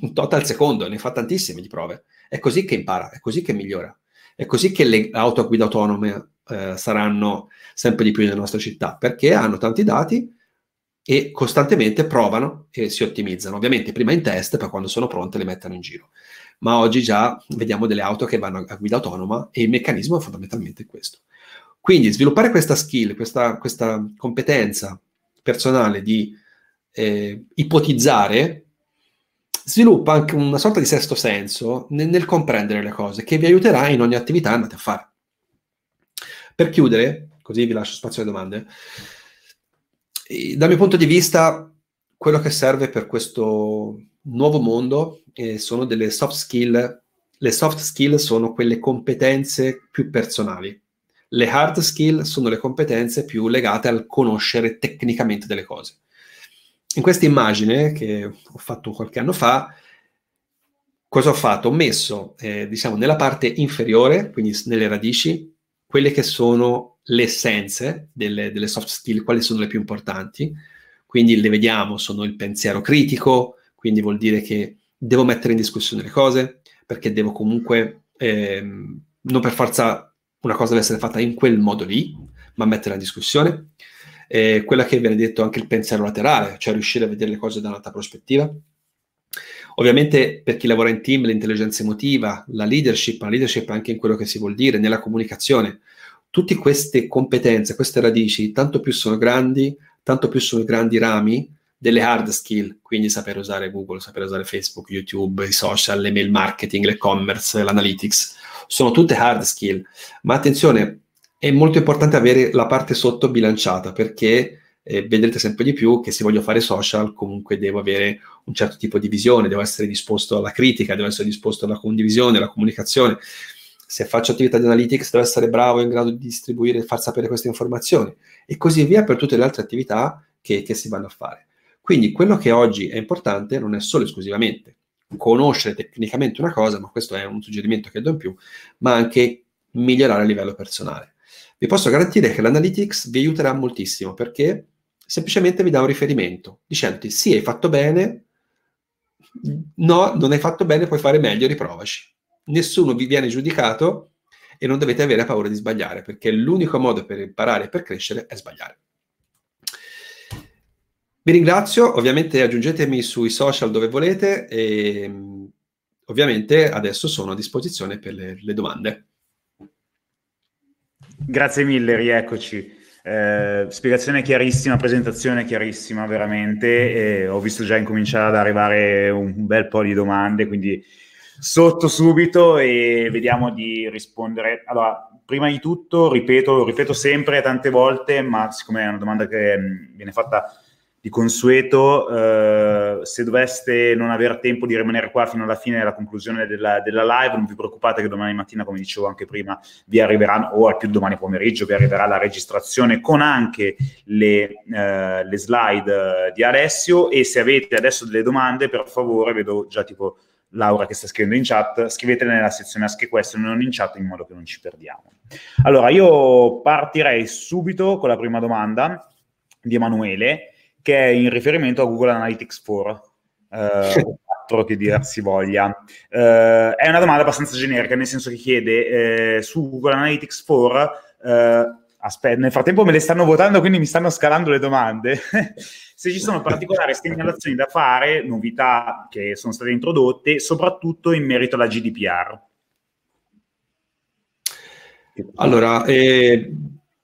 un tot al secondo, ne fa tantissime di prove. È così che impara, è così che migliora, è così che le auto a guida autonome eh, saranno sempre di più nelle nostre città, perché hanno tanti dati e costantemente provano e si ottimizzano. Ovviamente prima in test, poi quando sono pronte le mettono in giro. Ma oggi già vediamo delle auto che vanno a guida autonoma e il meccanismo è fondamentalmente questo. Quindi sviluppare questa skill, questa, questa competenza personale di eh, ipotizzare sviluppa anche una sorta di sesto senso nel, nel comprendere le cose che vi aiuterà in ogni attività andate a fare. Per chiudere, così vi lascio spazio alle domande, dal mio punto di vista quello che serve per questo nuovo mondo eh, sono delle soft skill. Le soft skill sono quelle competenze più personali. Le hard skill sono le competenze più legate al conoscere tecnicamente delle cose in questa immagine che ho fatto qualche anno fa, cosa ho fatto? Ho messo, eh, diciamo, nella parte inferiore, quindi nelle radici, quelle che sono le essenze delle, delle soft skill, quali sono le più importanti. Quindi le vediamo, sono il pensiero critico, quindi vuol dire che devo mettere in discussione le cose, perché devo comunque, eh, non per forza una cosa deve essere fatta in quel modo lì, ma metterla in discussione eh, quella che viene detto anche il pensiero laterale, cioè riuscire a vedere le cose da un'altra prospettiva. Ovviamente per chi lavora in team l'intelligenza emotiva, la leadership, la leadership anche in quello che si vuol dire, nella comunicazione, tutte queste competenze, queste radici, tanto più sono grandi, tanto più sono grandi rami delle hard skill, quindi sapere usare Google, sapere usare Facebook, YouTube, i social, l'email marketing, l'e-commerce, l'analytics, sono tutte hard skill, ma attenzione, è molto importante avere la parte sotto bilanciata perché eh, vedrete sempre di più che se voglio fare social comunque devo avere un certo tipo di visione, devo essere disposto alla critica, devo essere disposto alla condivisione, alla comunicazione. Se faccio attività di analytics devo essere bravo, in grado di distribuire e far sapere queste informazioni e così via per tutte le altre attività che, che si vanno a fare. Quindi quello che oggi è importante non è solo esclusivamente conoscere tecnicamente una cosa, ma questo è un suggerimento che do in più, ma anche migliorare a livello personale vi posso garantire che l'analytics vi aiuterà moltissimo perché semplicemente vi dà un riferimento dicendoti sì hai fatto bene, no non hai fatto bene, puoi fare meglio, riprovaci. Nessuno vi viene giudicato e non dovete avere paura di sbagliare perché l'unico modo per imparare e per crescere è sbagliare. Vi ringrazio, ovviamente aggiungetemi sui social dove volete e ovviamente adesso sono a disposizione per le, le domande. Grazie mille, rieccoci. Eh,
spiegazione chiarissima, presentazione chiarissima, veramente. Eh, ho visto già incominciare ad arrivare un bel po' di domande, quindi sotto subito e vediamo di rispondere. Allora, prima di tutto, ripeto, lo ripeto sempre tante volte, ma siccome è una domanda che mm, viene fatta di consueto, eh, se doveste non avere tempo di rimanere qua fino alla fine, alla conclusione della, della, live, non vi preoccupate che domani mattina, come dicevo anche prima, vi arriveranno, o al più domani pomeriggio, vi arriverà la registrazione con anche le, eh, le slide eh, di Alessio. E se avete adesso delle domande, per favore, vedo già tipo Laura che sta scrivendo in chat, scrivetele nella sezione Ask Question, non in chat, in modo che non ci perdiamo. Allora, io partirei subito con la prima domanda di Emanuele che è in riferimento a Google Analytics 4. Eh, che dir si voglia. Eh, è una domanda abbastanza generica, nel senso che chiede eh, su Google Analytics 4. Eh, aspetta, nel frattempo me le stanno votando, quindi mi stanno scalando le domande. Se ci sono particolari segnalazioni da fare, novità che sono state introdotte, soprattutto in merito alla GDPR.
Allora, eh,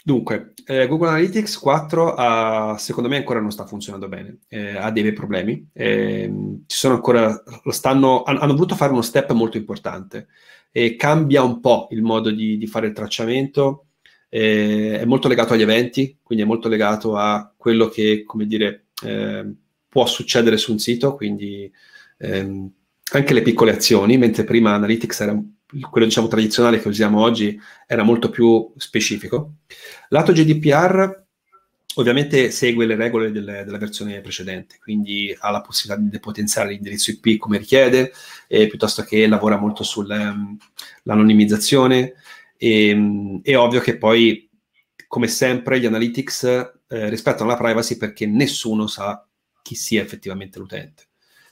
dunque, eh, Google Analytics 4 ha, ah, secondo me ancora non sta funzionando bene, eh, ha dei problemi, eh, ci sono ancora, stanno, hanno voluto fare uno step molto importante e cambia un po' il modo di, di fare il tracciamento, eh, è molto legato agli eventi, quindi è molto legato a quello che, come dire, ehm, può succedere su un sito, quindi ehm, anche le piccole azioni, mentre prima Analytics era un quello diciamo tradizionale che usiamo oggi era molto più specifico. Lato GDPR ovviamente segue le regole delle, della versione precedente, quindi ha la possibilità di depotenziare l'indirizzo IP come richiede, eh, piuttosto che lavora molto sull'anonimizzazione. Um, è ovvio che poi, come sempre, gli analytics eh, rispettano la privacy perché nessuno sa chi sia effettivamente l'utente.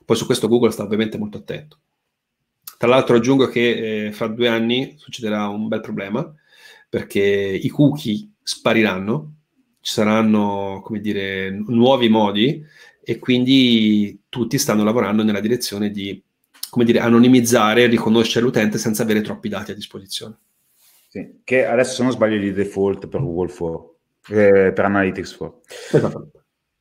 Poi su questo Google sta ovviamente molto attento. Tra l'altro aggiungo che eh, fra due anni succederà un bel problema perché i cookie spariranno, ci saranno come dire, nuovi modi e quindi tutti stanno lavorando nella direzione di come dire, anonimizzare e riconoscere l'utente senza avere troppi dati a disposizione.
Sì, che adesso se non sbaglio di default per Google 4, eh, per Analytics 4. Esatto.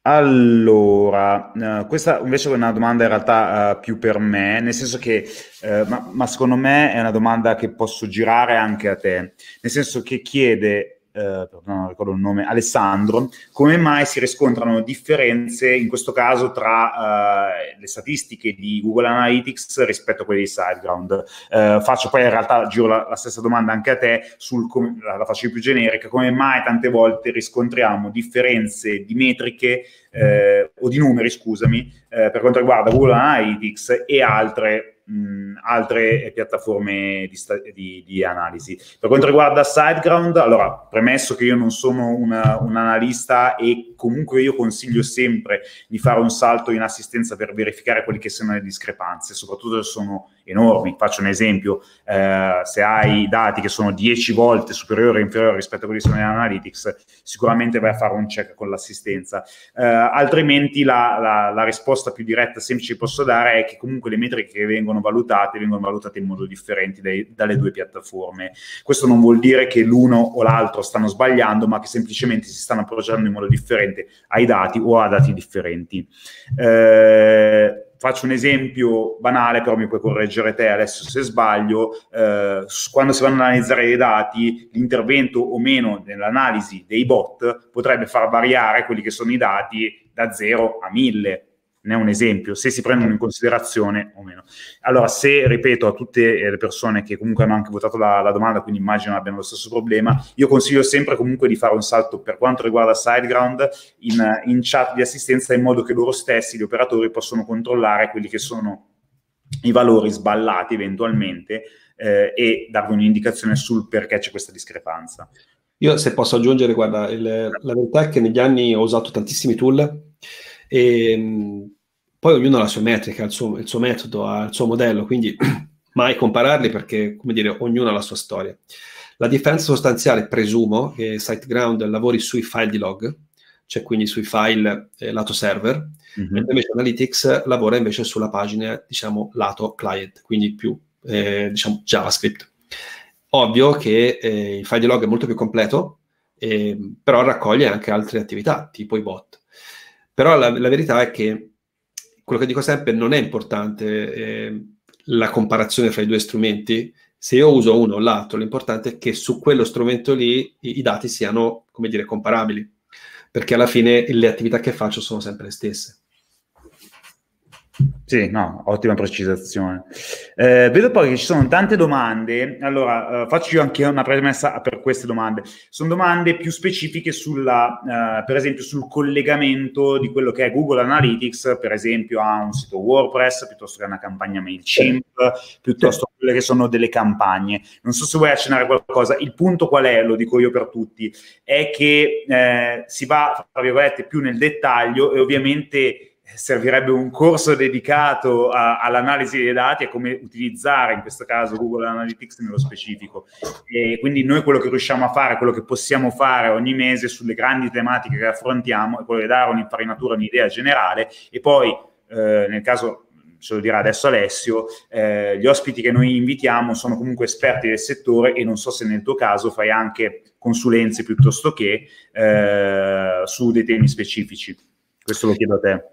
Allora, eh, questa invece è una domanda in realtà uh, più per me, nel senso che, uh, ma, ma, secondo me è una domanda che posso girare anche a te, nel senso che chiede eh, non ricordo il nome, Alessandro, come mai si riscontrano differenze in questo caso tra eh, le statistiche di Google Analytics rispetto a quelle di SiteGround. Eh, faccio poi in realtà, giro la, la, stessa domanda anche a te, sul, la, la faccio più generica, come mai tante volte riscontriamo differenze di metriche eh, o di numeri, scusami, eh, per quanto riguarda Google Analytics e altre mh, mm, altre eh, piattaforme di, sta- di, di, analisi. Per quanto riguarda SideGround, allora, premesso che io non sono una, un analista e comunque io consiglio sempre di fare un salto in assistenza per verificare quelle che sono le discrepanze, soprattutto se sono enormi. Faccio un esempio, eh, se hai dati che sono 10 volte superiori o inferiori rispetto a quelli che sono in Analytics, sicuramente vai a fare un check con l'assistenza. Eh, altrimenti la, la, la, risposta più diretta, e semplice che posso dare, è che comunque le metriche che vengono valutate vengono valutate in modo differente dai, dalle due piattaforme. Questo non vuol dire che l'uno o l'altro stanno sbagliando, ma che semplicemente si stanno approcciando in modo differente differente ai dati o a dati differenti. Eh, faccio un esempio banale, però mi puoi correggere te adesso se sbaglio, eh, quando si vanno ad analizzare dei dati, l'intervento o meno nell'analisi dei bot potrebbe far variare quelli che sono i dati da 0 a 1000, ne è un esempio, se si prendono in considerazione o meno. Allora, se ripeto a tutte eh, le persone che comunque hanno anche votato la, la domanda, quindi immagino abbiano lo stesso problema, io consiglio sempre comunque di fare un salto per quanto riguarda SideGround in, in chat di assistenza in modo che loro stessi, gli operatori, possano controllare quelli che sono i valori sballati eventualmente eh, e darvi un'indicazione sul perché c'è questa discrepanza.
Io se posso aggiungere, guarda, il, la verità è che negli anni ho usato tantissimi tool e ehm, poi ognuno ha la sua metrica, il suo, il suo metodo, ha il suo modello, quindi mai compararli perché, come dire, ognuno ha la sua storia. La differenza sostanziale, presumo, che SiteGround lavori sui file di log, cioè quindi sui file eh, lato server, mm-hmm. mentre invece Analytics lavora invece sulla pagina, diciamo, lato client, quindi più, eh, diciamo, JavaScript. Ovvio che eh, il file di log è molto più completo, ehm, però raccoglie anche altre attività, tipo i bot. Però la, la verità è che quello che dico sempre non è importante eh, la comparazione fra i due strumenti, se io uso uno o l'altro, l'importante è che su quello strumento lì i, i, dati siano, come dire, comparabili, perché alla fine le attività che faccio sono sempre le stesse. Sì, no,
ottima precisazione. Eh, vedo poi che ci sono tante domande, allora eh, faccio io anche una premessa per queste domande. Sono domande più specifiche sulla, eh, per esempio, sul collegamento di quello che è Google Analytics, per esempio a un sito WordPress, piuttosto che a una campagna MailChimp, piuttosto che quelle che sono delle campagne. Non so se vuoi accennare qualcosa, il punto qual è, lo dico io per tutti, è che eh, si va, tra virgolette, più nel dettaglio e ovviamente servirebbe un corso dedicato a, all'analisi dei dati e come utilizzare in questo caso Google Analytics nello specifico. E quindi noi quello che riusciamo a fare, quello che possiamo fare ogni mese sulle grandi tematiche che affrontiamo è quello di dare un'imparinatura, un'idea generale e poi eh, nel caso ce lo dirà adesso Alessio, eh, gli ospiti che noi invitiamo sono comunque esperti del settore e non so se nel tuo caso fai anche consulenze piuttosto che eh, su dei
temi specifici. Questo lo chiedo a te.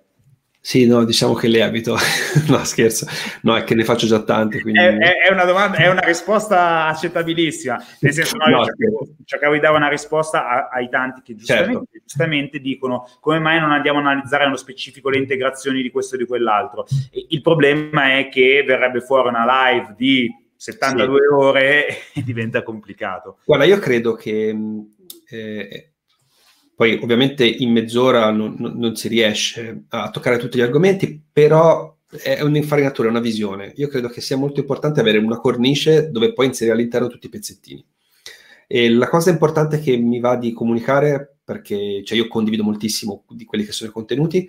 Sì, no, diciamo che le abito. no, scherzo. No, è che ne faccio già tante. Quindi... È,
è, una domanda, è una risposta accettabilissima. Nel senso, no, no cercavo, di dare una risposta a, ai tanti che certo. giustamente, certo. giustamente, dicono come mai non andiamo a analizzare nello specifico le integrazioni di questo e di quell'altro. il problema è che verrebbe fuori una live di 72 sì. ore e diventa complicato.
Guarda, io credo che... Eh, poi ovviamente in mezz'ora non, non si riesce a toccare tutti gli argomenti, però è un'infarinatura, è una visione. Io credo che sia molto importante avere una cornice dove poi inserire all'interno tutti i pezzettini. E la cosa importante che mi va di comunicare, perché cioè io condivido moltissimo di quelli che sono i contenuti,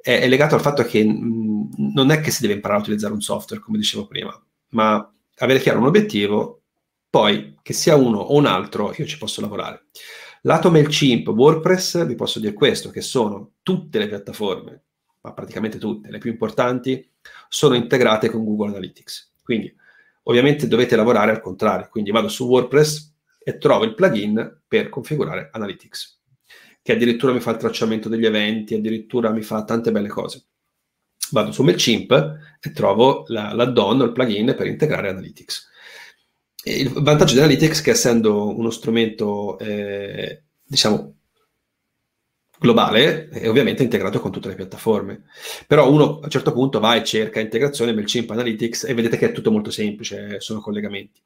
è, è legato al fatto che mh, non è che si deve imparare a utilizzare un software, come dicevo prima, ma avere chiaro un obiettivo, poi che sia uno o un altro, io ci posso lavorare. Lato MailChimp, WordPress, vi posso dire questo, che sono tutte le piattaforme, ma praticamente tutte, le più importanti, sono integrate con Google Analytics. Quindi ovviamente dovete lavorare al contrario, quindi vado su WordPress e trovo il plugin per configurare Analytics, che addirittura mi fa il tracciamento degli eventi, addirittura mi fa tante belle cose. Vado su MailChimp e trovo la, l'add-on, il plugin per integrare Analytics il vantaggio di Analytics è che essendo uno strumento, eh, diciamo, globale è ovviamente integrato con tutte le piattaforme. Però uno a un certo punto va e cerca integrazione MailChimp Analytics e vedete che è tutto molto semplice, eh, sono collegamenti.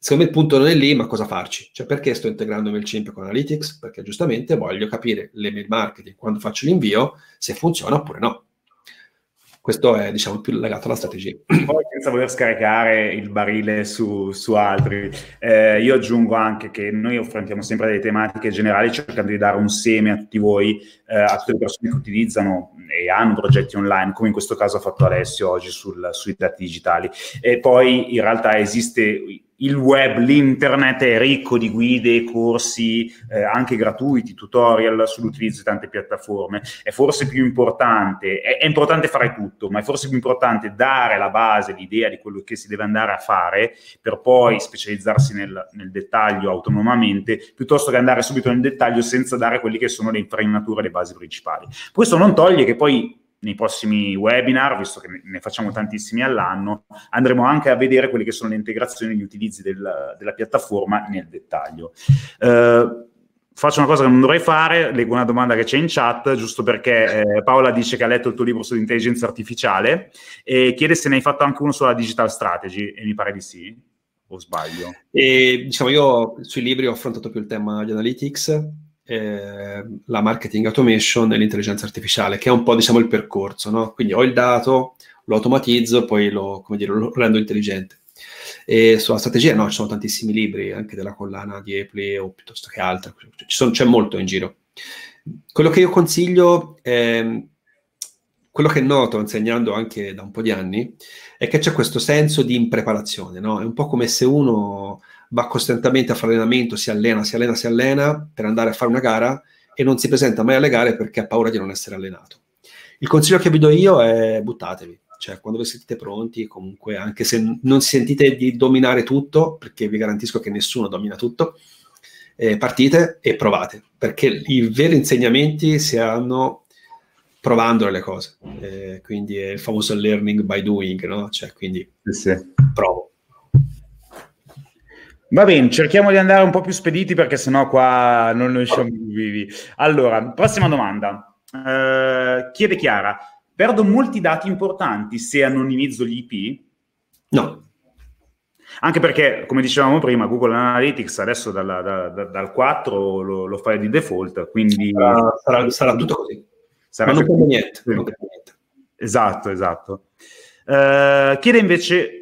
Secondo me il punto non è lì, ma cosa farci? Cioè perché sto integrando MailChimp con Analytics? Perché giustamente voglio capire le mail marketing quando faccio l'invio se funziona oppure no. Questo è diciamo più legato alla strategia. Poi senza voler scaricare il barile su, su altri, eh,
io aggiungo anche che noi affrontiamo sempre delle tematiche generali cercando di dare un seme a tutti voi, eh, a tutte le persone che utilizzano e hanno progetti online, come in questo caso ha fatto Alessio oggi sul, sui dati digitali. E poi in realtà esiste il web, l'internet è ricco di guide, corsi eh, anche gratuiti, tutorial sull'utilizzo di tante piattaforme. È forse più importante, è, è, importante fare tutto, ma è forse più importante dare la base, l'idea di quello che si deve andare a fare per poi specializzarsi nel, nel dettaglio autonomamente, piuttosto che andare subito nel dettaglio senza dare quelle che sono le infrainature, le basi principali. Questo non toglie che poi nei prossimi webinar, visto che ne facciamo tantissimi all'anno, andremo anche a vedere quelle che sono le integrazioni e gli utilizzi del, della piattaforma nel dettaglio. Eh, faccio una cosa che non dovrei fare, leggo una domanda che c'è in chat, giusto perché eh, Paola dice che ha letto il tuo libro sull'intelligenza artificiale e
chiede se ne hai fatto anche uno sulla digital strategy, e mi pare di sì,
o sbaglio?
E, diciamo, io sui libri ho affrontato più il tema di analytics, Ehm, la marketing automation e l'intelligenza artificiale, che è un po' diciamo il percorso, no? Quindi ho il dato, lo automatizzo, poi lo, dire, lo rendo intelligente. E sulla strategia no, ci sono tantissimi libri, anche della collana di Apple o piuttosto che altre, c'è molto in giro. Quello che io consiglio, è, ehm, quello che noto insegnando anche da un po' di anni, è che c'è questo senso di impreparazione, no? È un po' come se uno va costantemente a fare allenamento, si allena, si allena, si allena per andare a fare una gara e non si presenta mai alle gare perché ha paura di non essere allenato. Il consiglio che vi do io è buttatevi, cioè quando vi sentite pronti, comunque anche se non sentite di dominare tutto, perché vi garantisco che nessuno domina tutto, eh, partite e provate, perché i veri insegnamenti si hanno provando le cose, eh, quindi è il famoso learning by doing, no? Cioè, quindi sì, sì. provo Va bene,
cerchiamo di andare un po' più spediti perché sennò qua non ne usciamo più vivi. Allora, prossima domanda. Uh, chiede Chiara, perdo molti dati importanti se anonimizzo gli IP? No. Anche perché, come dicevamo prima, Google Analytics adesso dalla, da, da, dal 4 lo, lo, fa di default, quindi... Sarà, sarà, sarà tutto così. Sarà Ma non cambia niente. niente. Esatto, esatto. Uh, chiede invece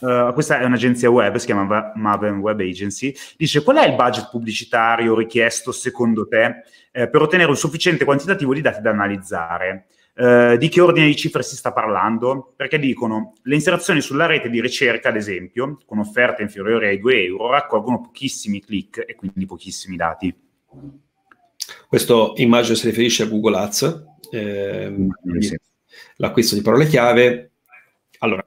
uh, questa è un'agenzia web, si chiama Maven Web Agency, dice qual è il budget pubblicitario richiesto secondo te eh, per ottenere un sufficiente quantitativo di dati da analizzare? Uh, di che ordine di cifre si sta parlando? Perché dicono le inserzioni sulla rete di ricerca, ad esempio, con offerte inferiori ai 2 euro, raccolgono pochissimi click e quindi pochissimi dati.
Questo immagino si riferisce a Google Ads, eh, sì. l'acquisto di parole chiave. Allora,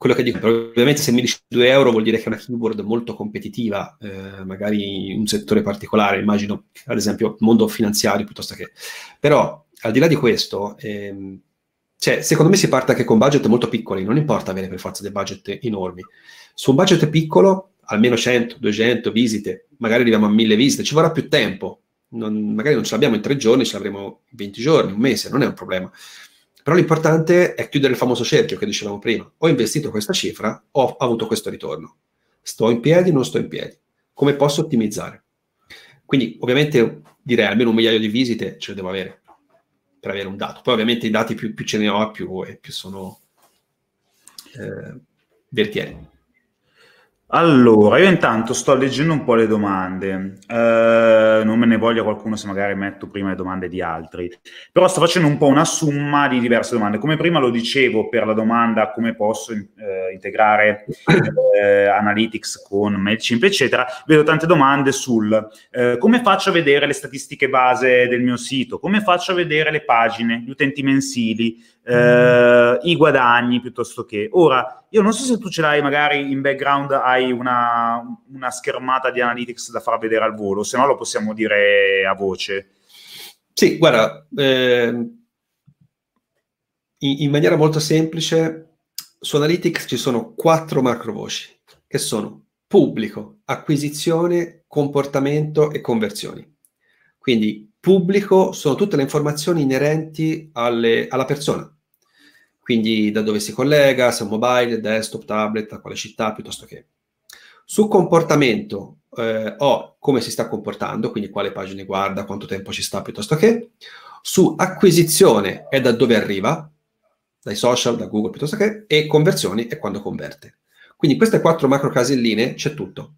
quello che dico, ovviamente se mi dici 2 euro vuol dire che è una keyboard molto competitiva, eh, magari in un settore particolare, immagino ad esempio mondo finanziario piuttosto che... Però al di là di questo, ehm, cioè, secondo me si parte anche con budget molto piccoli, non importa avere per forza dei budget enormi. Su un budget piccolo, almeno 100, 200 visite, magari arriviamo a 1000 visite, ci vorrà più tempo, non, magari non ce l'abbiamo in tre giorni, ce l'avremo in 20 giorni, un mese, non è un problema però l'importante è chiudere il famoso cerchio che dicevamo prima. Ho investito questa cifra, ho avuto questo ritorno. Sto in piedi, non sto in piedi. Come posso ottimizzare? Quindi ovviamente direi almeno un migliaio di visite ce le devo avere per avere un dato. Poi ovviamente i dati più, più ce ne ho, più, più sono eh, vertieri. Allora,
io intanto sto leggendo un po' le domande, eh, non me ne voglia qualcuno se magari metto prima le domande di altri, però sto facendo un po' una summa di diverse domande. Come prima lo dicevo per la domanda come posso eh, integrare eh, Analytics con MailChimp, eccetera, vedo tante domande sul eh, come faccio a vedere le statistiche base del mio sito, come faccio a vedere le pagine, gli utenti mensili, eh, i guadagni piuttosto che. Ora, io non so se tu ce l'hai magari in background, hai una, una schermata di analytics da far vedere al volo, se no lo possiamo dire a voce.
Sì, guarda, eh, in, in maniera molto semplice, su Analytics ci sono quattro macro voci, che sono pubblico, acquisizione, comportamento e conversioni. Quindi pubblico sono tutte le informazioni inerenti alle, alla persona, quindi da dove si collega, se è mobile, desktop, tablet, a quale città, piuttosto che. Su comportamento eh, ho come si sta comportando, quindi quale pagine guarda, quanto tempo ci sta, piuttosto che. Su acquisizione è da dove arriva, dai social, da Google, piuttosto che, e conversioni è quando converte. Quindi queste quattro macro caselline c'è tutto.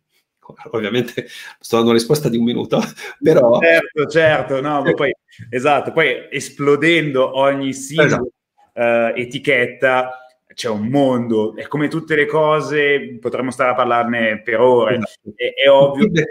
ovviamente sto dando una risposta di un minuto,
però... Certo, certo, no, ma poi, esatto, poi esplodendo ogni singola esatto. uh, etichetta c'è un mondo, è come tutte le cose, potremmo stare a parlarne per ore, esatto. è, è, ovvio che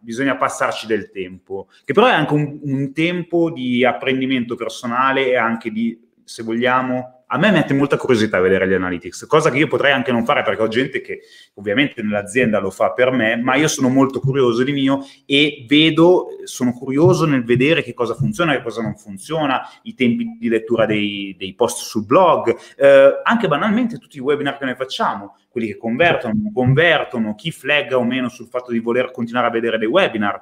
bisogna passarci del tempo, che però è anche un, un tempo di apprendimento personale e anche di, se vogliamo, a me mette molta curiosità vedere gli analytics, cosa che io potrei anche non fare perché ho gente che ovviamente nell'azienda lo fa per me, ma io sono molto curioso di mio e vedo, sono curioso nel vedere che cosa funziona, che cosa non funziona, i tempi di lettura dei, dei post sul blog, eh, anche banalmente tutti i webinar che noi facciamo, quelli che convertono, non convertono, chi flagga o meno sul fatto di voler continuare a vedere dei webinar,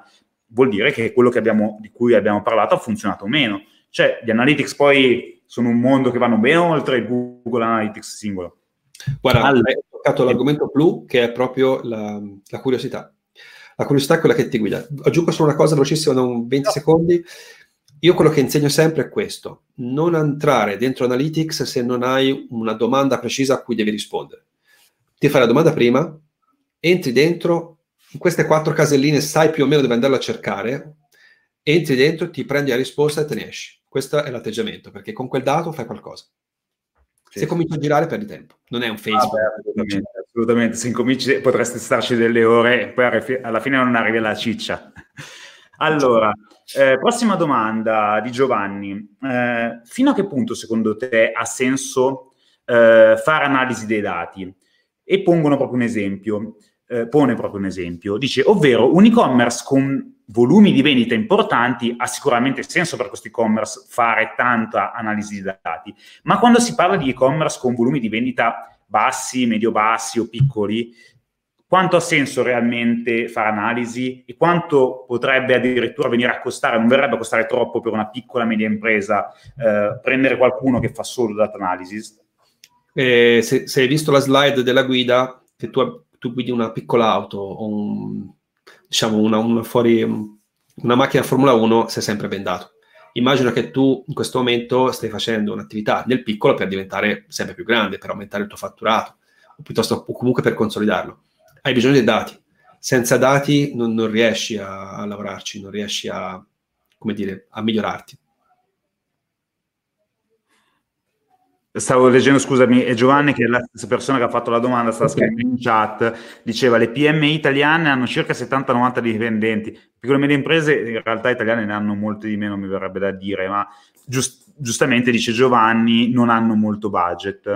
vuol dire che quello che abbiamo, di cui abbiamo parlato ha funzionato o meno. Cioè, gli analytics poi sono un mondo che vanno ben oltre Google
Analytics singolo. Guarda, allora, hai toccato l'argomento blu che è proprio la, la, curiosità. La curiosità è quella che ti guida. Aggiungo solo una cosa velocissima da un 20 no. secondi. Io quello che insegno sempre è questo: non entrare dentro Analytics se non hai una domanda precisa a cui devi rispondere. Ti fai la domanda prima, entri dentro, in queste quattro caselline sai più o meno dove andarla a cercare, entri dentro, ti prendi la risposta e te ne esci. Questo è l'atteggiamento, perché con quel dato fai qualcosa. Sì. Se cominci a girare perdi tempo, non è un Facebook. Ah, beh, assolutamente,
assolutamente, se incominci potresti starci delle ore e poi alla fine non arrivi alla ciccia. Allora, eh, prossima domanda di Giovanni. Eh, fino a che punto secondo te ha senso eh, fare analisi dei dati? E pongono proprio un esempio, eh, pone proprio un esempio, dice, ovvero un e-commerce con volumi di vendita importanti ha sicuramente senso per questo e-commerce fare tanta analisi di dati, ma quando si parla di e-commerce con volumi di vendita bassi, medio-bassi o piccoli, quanto ha senso realmente fare analisi e quanto potrebbe addirittura venire a costare, non verrebbe a costare troppo per una piccola media impresa eh, prendere qualcuno che fa solo data analysis?
Eh, se, se, hai visto la slide della guida, che tu, tu guidi una piccola auto o un diciamo, una, una, fuori, una macchina Formula 1 sei sempre bendato. Immagino che tu in questo momento stai facendo un'attività nel piccolo per diventare sempre più grande, per aumentare il tuo fatturato, o piuttosto o comunque per consolidarlo. Hai bisogno dei dati. Senza dati non, non riesci a, a lavorarci, non riesci a, come dire, a migliorarti. Stavo leggendo,
scusami, e Giovanni, che è la stessa persona che ha fatto la domanda, sta okay. scrivendo in chat, diceva le PMI italiane hanno circa 70-90 dipendenti, piccole e medie imprese in realtà italiane ne hanno molte di meno, mi verrebbe da dire, ma giust- giustamente dice Giovanni, non hanno molto budget.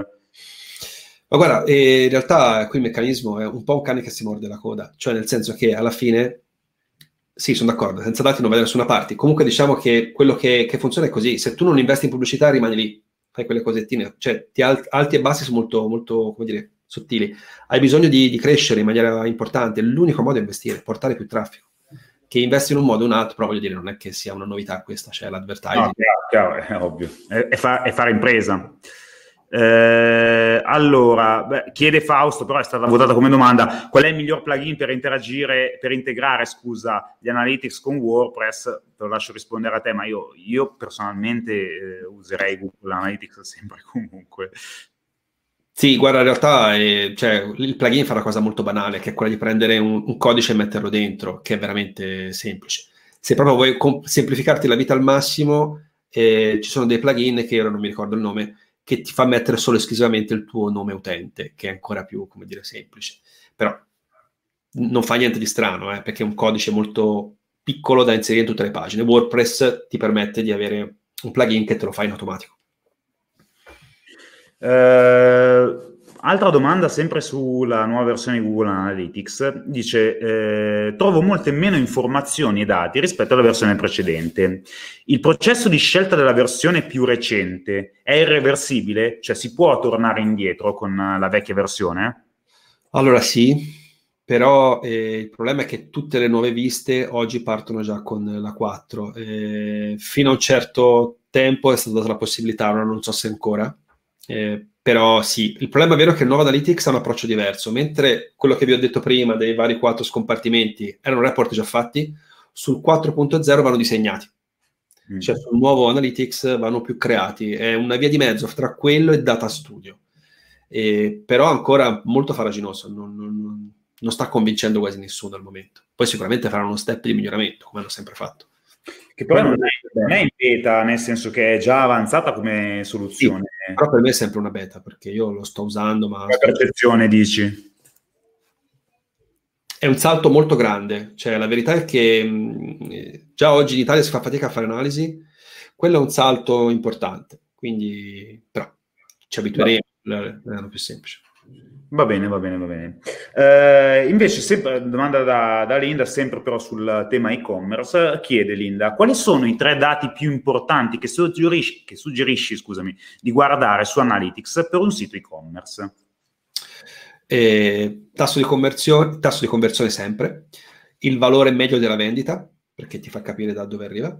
Ma guarda, eh, in realtà qui il meccanismo è un po' un cane che si morde la coda, cioè nel senso che alla fine sì, sono d'accordo, senza dati non vai da nessuna parte. Comunque diciamo che quello che, che funziona è così, se tu non investi in pubblicità rimani lì, fai quelle cosettine, cioè alt- alti e bassi sono molto, molto, come dire, sottili. Hai bisogno di, di, crescere in maniera importante. L'unico modo è investire, portare più traffico. Che investi in un modo o un altro, però voglio dire, non è che sia una novità questa, cioè l'advertising. No, chiaro, chiaro, è ovvio. È, è, fa- è fare impresa.
Eh, allora, beh, chiede Fausto, però è stata votata come domanda, qual è il miglior plugin per interagire, per integrare, scusa, gli analytics con WordPress? Te lo lascio rispondere a te,
ma io, io personalmente eh, userei Google Analytics sempre e
comunque.
Sì, guarda, in realtà eh, cioè, il plugin fa una cosa molto banale, che è quella di prendere un, un codice e metterlo dentro, che è veramente semplice. Se proprio vuoi com- semplificarti la vita al massimo, eh, ci sono dei plugin che ora non mi ricordo il nome, che ti fa mettere solo e esclusivamente il tuo nome utente, che è ancora più, come dire, semplice. Però non fa niente di strano, eh, perché è un codice molto piccolo da inserire in tutte le pagine. WordPress ti permette di avere un plugin che te lo fa in automatico.
Eh, Altra domanda sempre sulla nuova versione di Google Analytics. Dice, eh, trovo molte meno informazioni e dati rispetto alla versione precedente. Il processo di scelta della versione più recente è irreversibile? Cioè si può tornare indietro con la vecchia versione? Allora sì,
però eh, il problema è che tutte le nuove viste oggi partono già con la 4. Eh, fino a un certo tempo è stata data la possibilità, ora non so se ancora. Eh, però sì, il problema è vero che il nuovo Analytics ha un approccio diverso, mentre quello che vi ho detto prima dei vari quattro scompartimenti erano report già fatti, sul 4.0 vanno disegnati. Mm. Cioè sul nuovo Analytics vanno più creati, è una via di mezzo tra quello e Data Studio. E, però ancora molto faraginoso, non, non, non sta convincendo quasi nessuno al momento. Poi sicuramente faranno uno step di miglioramento, come hanno sempre fatto. Che poi non è non è in
beta, nel senso che è già avanzata come soluzione. Sì, però per me è sempre una beta,
perché io lo sto usando, ma... La percezione,
dici?
È un salto molto grande. Cioè, la verità è che mh, mm, già oggi in Italia si fa fatica a fare analisi. Quello è un salto importante. Quindi, però, ci abitueremo, è più semplice. Va bene, va bene, va bene. Eh, invece, sempre, eh,
domanda da, da, Linda, sempre però sul tema e-commerce, chiede Linda, quali sono i tre dati più importanti che suggerisci, che suggerisci scusami, di guardare su Analytics per un
sito e-commerce? Eh, tasso, di tasso, di conversione sempre, il valore medio della vendita, perché ti fa capire da dove arriva,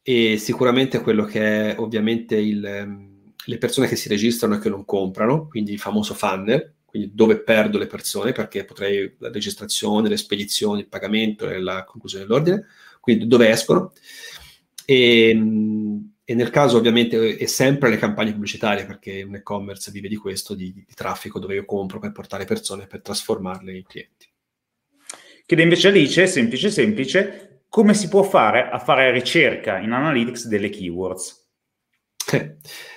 e sicuramente quello che è ovviamente il, ehm, le persone che si registrano e che non comprano, quindi il famoso funnel, quindi dove perdo le persone, perché potrei la registrazione, le spedizioni, il pagamento e eh, la conclusione dell'ordine, quindi dove escono. E, ehm, e, nel caso ovviamente è sempre le campagne pubblicitarie, perché un e-commerce vive di questo, di, di traffico dove io compro per portare persone, per trasformarle in clienti.
Chiede invece Alice, semplice semplice, come si può fare a fare ricerca in
Analytics delle keywords? Eh,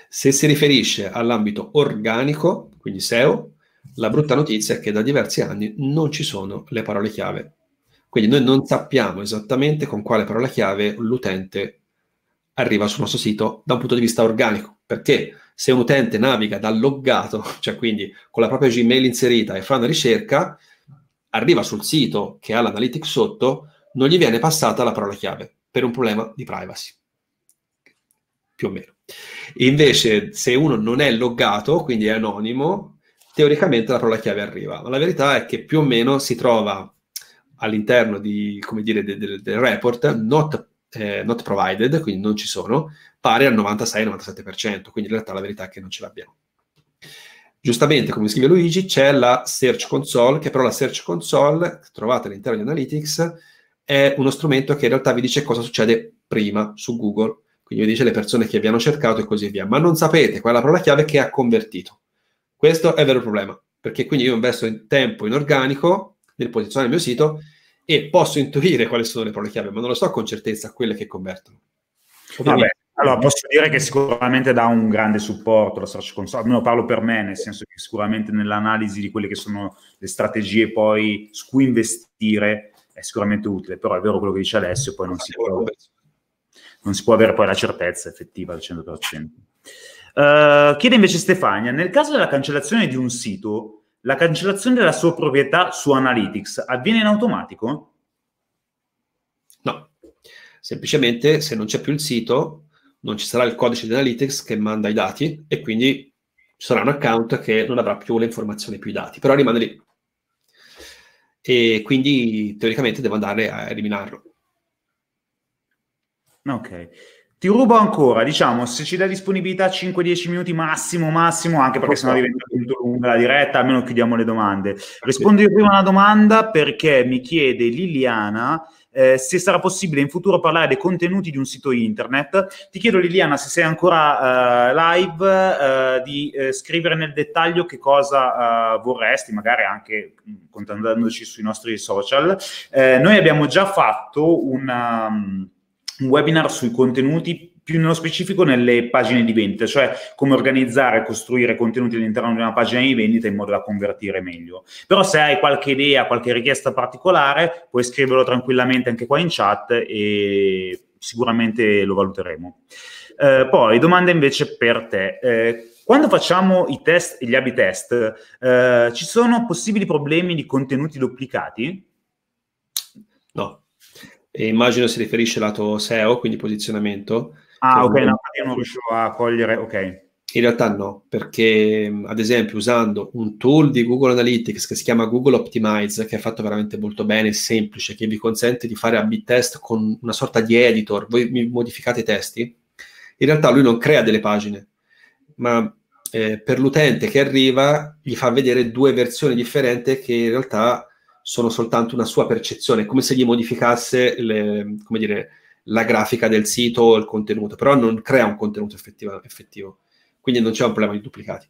se si riferisce all'ambito organico, quindi SEO, la brutta notizia è che da diversi anni non ci sono le parole chiave. Quindi noi non sappiamo esattamente con quale parola chiave l'utente arriva sul nostro sito da un punto di vista organico, perché se un utente naviga dal loggato, cioè quindi con la propria Gmail inserita e fa una ricerca, arriva sul sito che ha l'analytics sotto, non gli viene passata la parola chiave per un problema di privacy, più o meno. Invece se uno non è loggato, quindi è anonimo, teoricamente la parola chiave arriva, ma la verità è che più o meno si trova all'interno di, dire, del, del, del, report not, eh, not, provided, quindi non ci sono, pari al 96-97%, quindi in realtà la verità è che non ce l'abbiamo. Giustamente, come scrive Luigi, c'è la Search Console, che però la Search Console, trovate all'interno di Analytics, è uno strumento che in realtà vi dice cosa succede prima su Google, quindi vi dice le persone che vi hanno cercato e così via, ma non sapete qual è la parola chiave che ha convertito. Questo è il vero problema, perché quindi io investo in tempo in organico nel posizionare il mio sito e posso intuire quali sono le parole chiave, ma non lo so con certezza quelle che convertono. Vabbè, allora posso
dire che sicuramente dà un grande supporto la Search Console, almeno parlo per me, nel senso che sicuramente nell'analisi di quelle che sono le strategie poi su cui investire è sicuramente utile, però è vero quello che dice Alessio, poi non si può, non si può avere poi la certezza effettiva al 100%. Eh, chiede invece Stefania, nel caso della cancellazione di un sito, la cancellazione della sua proprietà su Analytics avviene in
automatico? No, semplicemente se non c'è più il sito, non ci sarà il codice di Analytics che manda i dati e quindi ci sarà un account che non avrà più le informazioni più i dati, però rimane lì. E quindi teoricamente devo andare a eliminarlo. Ok.
Ti rubo ancora, diciamo, se ci dai disponibilità 5-10 minuti massimo, massimo, anche perché sennò diventa molto lunga la diretta, almeno chiudiamo le domande. Rispondo io prima alla domanda perché mi chiede Liliana eh, se sarà possibile in futuro parlare dei contenuti di un sito internet. Ti chiedo Liliana se sei ancora eh, live eh, di eh, scrivere nel dettaglio che cosa eh, vorresti, magari anche mm, contattandoci sui nostri social. Eh, noi abbiamo già fatto una... Um, un webinar sui contenuti più nello specifico nelle pagine di vendita, cioè come organizzare e costruire contenuti all'interno di una pagina di vendita in modo da convertire meglio. Però se hai qualche idea, qualche richiesta particolare, puoi scriverlo tranquillamente anche qua in chat e sicuramente lo valuteremo. Eh, poi domanda invece per te. Eh, quando facciamo i test e gli AB eh, ci sono possibili problemi di contenuti duplicati?
No e immagino si riferisce lato SEO, quindi posizionamento. Ah, ok, no, io non riuscivo a cogliere, ok. In realtà no, perché mm, ad esempio usando un tool di Google Analytics che si chiama Google Optimize, che è fatto veramente molto bene, semplice, che vi consente di fare A-B test con una sorta di editor, voi mi modificate i testi, in realtà lui non crea delle pagine, ma eh, per l'utente che arriva gli fa vedere due versioni differenti che in realtà sono soltanto una sua percezione, come se gli modificasse le, dire, la grafica del sito o il contenuto, però non crea un contenuto effettivo, effettivo. quindi non c'è un problema di duplicati.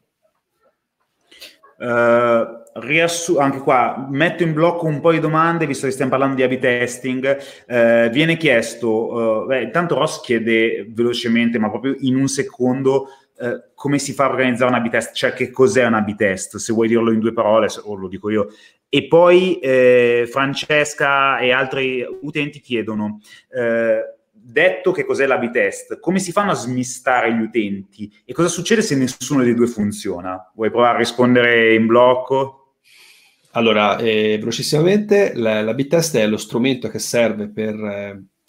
Uh, riassu- anche qua metto in blocco un po' di domande visto che stiamo parlando di A-B testing uh, viene chiesto uh, beh, intanto Ross chiede velocemente ma proprio in un secondo eh, come si fa a organizzare una b cioè che cos'è una b se vuoi dirlo in due parole o lo dico io. E poi eh, Francesca e altri utenti chiedono, eh, detto che cos'è la b come si fanno a smistare gli utenti e cosa succede se nessuno dei due funziona? Vuoi
provare a rispondere in blocco? Allora, eh, velocissimamente, la, la è lo strumento che serve per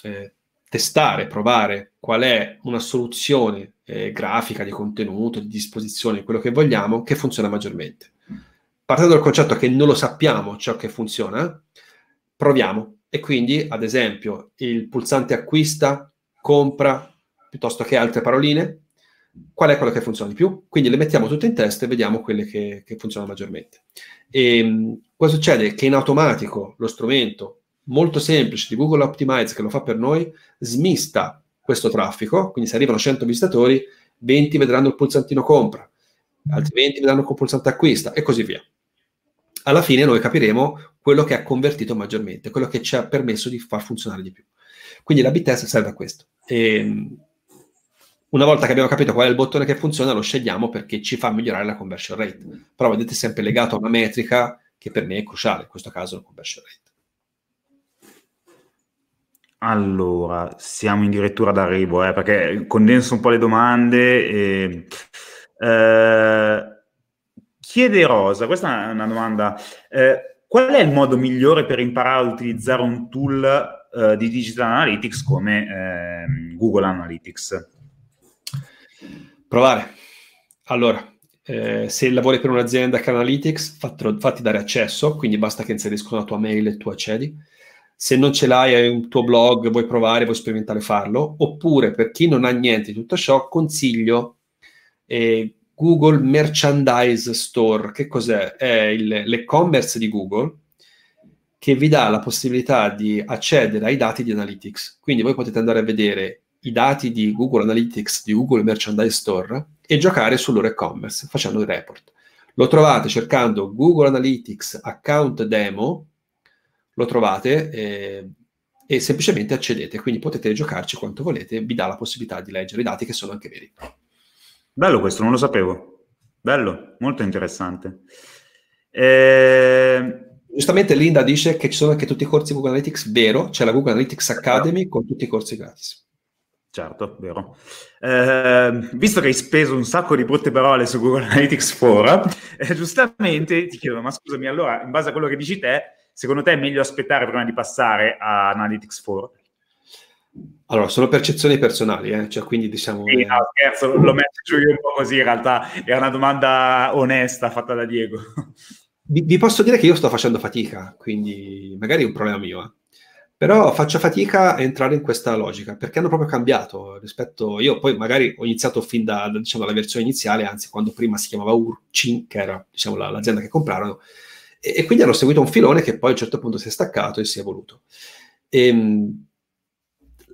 eh, testare, provare qual è una soluzione eh, grafica di contenuto, di disposizione, quello che vogliamo, che funziona maggiormente. Partendo dal concetto che non lo sappiamo ciò che funziona, proviamo. E quindi, ad esempio, il pulsante acquista, compra, piuttosto che altre paroline, qual è quello che funziona di più? Quindi le mettiamo tutte in testa e vediamo quelle che, che funzionano maggiormente. E, ehm, cosa succede? Che in automatico lo strumento molto semplice di Google Optimize, che lo fa per noi, smista questo traffico, quindi se arrivano 100 visitatori, 20 vedranno il pulsantino compra, mm. altri 20 vedranno il pulsante acquista e così via. Alla fine noi capiremo quello che ha convertito maggiormente, quello che ci ha permesso di far funzionare di più. Quindi la B-test serve a questo. E ehm, una volta che abbiamo capito qual è il bottone che funziona, lo scegliamo perché ci fa migliorare la conversion rate. Però vedete sempre legato a una metrica che per me è cruciale, in questo caso la conversion rate.
Allora, siamo in dirittura d'arrivo, eh, perché condenso un po' le domande. E, eh, chiede Rosa, questa è una domanda, eh, qual è il modo migliore per imparare ad utilizzare un tool eh, di Digital Analytics come ehm, Google
Analytics? Provare. Allora, eh, se lavori per un'azienda che ha Analytics, fatti dare accesso, quindi basta che inseriscono la tua mail e tu accedi se non ce l'hai, hai un tuo blog, vuoi provare, vuoi sperimentare farlo, oppure per chi non ha niente di tutto ciò, consiglio eh, Google Merchandise Store. Che cos'è? È il, l'e-commerce di Google che vi dà la possibilità di accedere ai dati di Analytics. Quindi voi potete andare a vedere i dati di Google Analytics, di Google Merchandise Store e giocare sul loro e-commerce facendo il report. Lo trovate cercando Google Analytics Account Demo lo trovate eh, e semplicemente accedete, quindi potete giocarci quanto volete, vi dà la possibilità di leggere i dati che sono anche veri.
Bello questo, non lo sapevo. Bello, molto
interessante. Eh... Giustamente Linda dice che ci sono anche tutti i corsi Google Analytics, vero, c'è la Google Analytics certo. Academy con tutti i corsi gratis. Certo, vero. Eh, visto che hai speso un sacco di brutte parole su Google Analytics 4,
eh, giustamente ti chiedo, ma scusami, allora, in base a quello che dici te, secondo te è meglio aspettare prima di passare a
Analytics 4? Allora, sono percezioni personali,
eh? cioè, quindi diciamo... Sì, eh, no, scherzo, l'ho messo giù io un po' così, in realtà era una domanda
onesta fatta da Diego. Vi, vi posso dire che io sto facendo fatica, quindi magari è un problema mio, eh? però faccio fatica a entrare in questa logica, perché hanno proprio cambiato rispetto... Io poi magari ho iniziato fin da, diciamo, dalla versione iniziale, anzi quando prima si chiamava Urcin, che era diciamo, la, l'azienda che comprarono, e, quindi hanno seguito un filone che poi a un certo punto si è staccato e si è evoluto. E, ehm,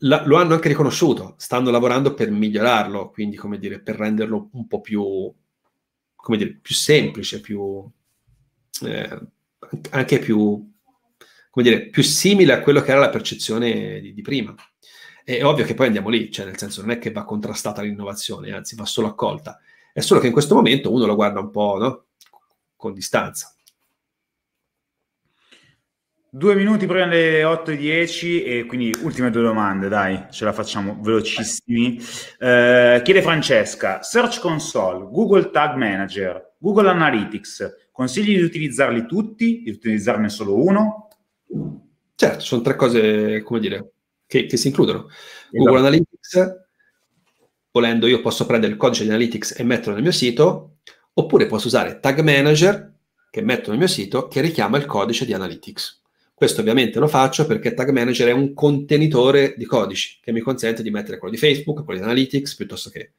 la, lo hanno anche riconosciuto, stanno lavorando per migliorarlo, quindi come dire, per renderlo un po' più, come dire, più semplice, più, eh, anche più, come dire, più simile a quello che era la percezione di, di prima. è ovvio che poi andiamo lì, cioè nel senso non è che va contrastata l'innovazione, anzi va solo accolta. È solo che in questo momento uno lo guarda un po' no? con distanza.
Due minuti prima delle 8.10 e quindi ultime due domande, dai, ce la facciamo velocissimi. Eh, chiede Francesca, Search Console, Google Tag Manager, Google Analytics, consigli di utilizzarli tutti, di utilizzarne solo uno?
Certo, sono tre cose, come dire, che, che si includono. Esatto. Google Analytics, volendo io posso prendere il codice di Analytics e metterlo nel mio sito, oppure posso usare Tag Manager, che metto nel mio sito, che richiama il codice di Analytics. Questo ovviamente lo faccio perché Tag Manager è un contenitore di codici che mi consente di mettere quello di Facebook, quello di Analytics, piuttosto che...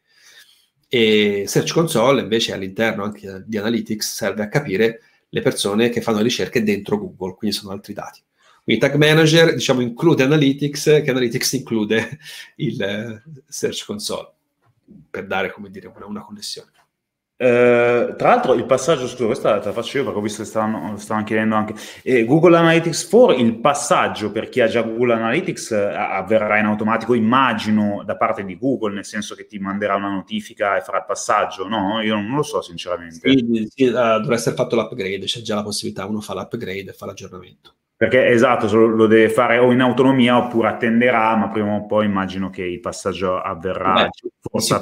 E Search Console invece all'interno anche di Analytics serve a capire le persone che fanno le ricerche dentro Google, quindi sono altri dati. Quindi Tag Manager, diciamo, include Analytics, che Analytics include il eh, Search Console, per dare, come dire, una, una connessione. Eh, tra l'altro
il passaggio, scusa, questa te la faccio io perché ho visto che stavano, stanno chiedendo anche eh, Google Analytics 4, il passaggio per chi ha già Google Analytics eh, avverrà in automatico, immagino, da parte di Google, nel senso che ti manderà una notifica e farà il passaggio, no? Io non lo so sinceramente. Sì,
sì, eh, dovrà essere fatto l'upgrade, c'è già la possibilità, uno fa l'upgrade e fa l'aggiornamento.
Perché esatto, lo deve fare o in autonomia oppure attenderà, ma prima o poi immagino che il passaggio
avverrà. Beh, forse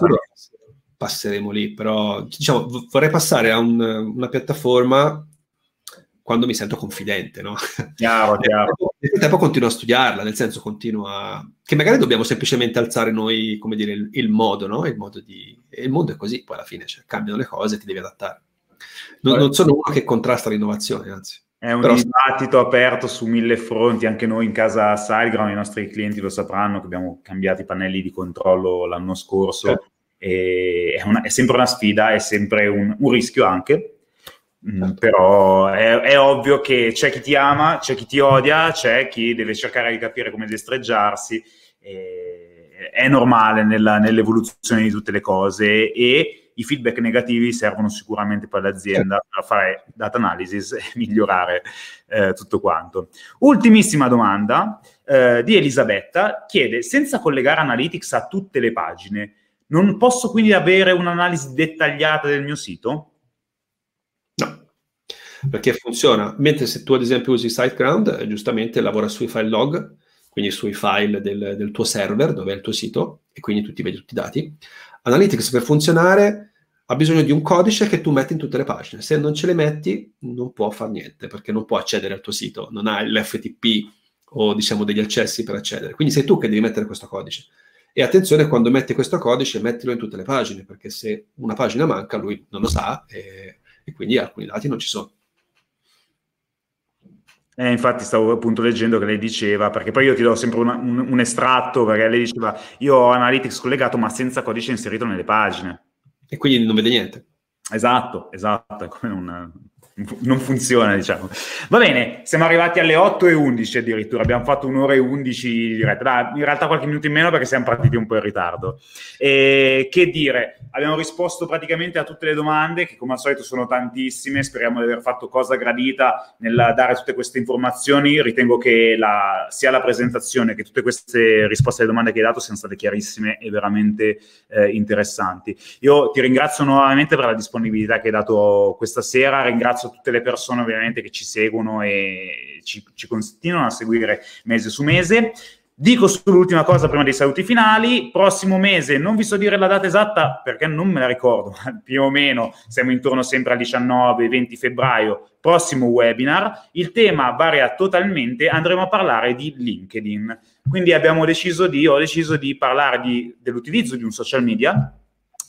passeremo lì, però diciamo, vorrei passare a un, una piattaforma quando mi sento confidente, no? Chiaro, chiaro. Nel frattempo continuo a studiarla, nel senso continuo a... che magari dobbiamo semplicemente alzare noi, come dire, il, il modo, no? Il modo di... Il mondo è così, poi alla fine cioè, cambiano le cose, ti devi adattare. Non, non sono uno che contrasta l'innovazione, anzi. È un Però... dibattito aperto su mille
fronti, anche noi in casa Sideground, i nostri clienti lo sapranno che abbiamo cambiato i pannelli di controllo l'anno scorso. Certo è, una, è, sempre una sfida, è sempre un, un rischio anche. Mm, certo. però è, è, ovvio che c'è chi ti ama, c'è chi ti odia, c'è chi deve cercare di capire come destreggiarsi. è normale nella, nell'evoluzione di tutte le cose e i feedback negativi servono sicuramente poi all'azienda per certo. fare data analysis e migliorare eh, tutto quanto. Ultimissima domanda eh, di Elisabetta chiede, senza collegare Analytics a tutte le pagine, non posso quindi avere un'analisi dettagliata del mio sito?
No, perché funziona. Mentre se tu ad esempio usi SiteGround, eh, giustamente lavora sui file log, quindi sui file del, del tuo server, dove è il tuo sito, e quindi tu ti vedi tutti i dati. Analytics per funzionare ha bisogno di un codice che tu metti in tutte le pagine. Se non ce le metti, non può fare niente, perché non può accedere al tuo sito, non ha l'FTP o diciamo degli accessi per accedere. Quindi sei tu che devi mettere questo codice. E attenzione quando metti questo codice, mettilo in tutte le pagine, perché se una pagina manca lui non lo sa e, e quindi alcuni dati non ci sono. Eh, infatti stavo appunto
leggendo che lei diceva, perché poi io ti do sempre una, un, un, estratto, perché lei diceva io ho Analytics collegato ma senza codice inserito nelle pagine. E quindi non vede niente. Esatto, esatto, è come un, non funziona, diciamo. Va bene, siamo arrivati alle 8 e 11 addirittura, abbiamo fatto un'ora e 11 di diretta, in realtà qualche minuto in meno perché siamo partiti un po' in ritardo. E, che dire, abbiamo risposto praticamente a tutte le domande, che come al solito sono tantissime, speriamo di aver fatto cosa gradita nel dare tutte queste informazioni, ritengo che la, sia la presentazione che tutte queste risposte alle domande che hai dato siano state chiarissime e veramente eh, interessanti. Io ti ringrazio nuovamente per la disponibilità che hai dato questa sera, ringrazio ringrazio tutte le persone ovviamente che ci seguono e ci, ci continuano a seguire mese su mese. Dico sull'ultima cosa prima dei saluti finali, prossimo mese non vi so dire la data esatta perché non me la ricordo, ma più o meno siamo intorno sempre al 19-20 febbraio, prossimo webinar, il tema varia totalmente, andremo a parlare di LinkedIn. Quindi abbiamo deciso di, ho deciso di parlare di, dell'utilizzo di un social media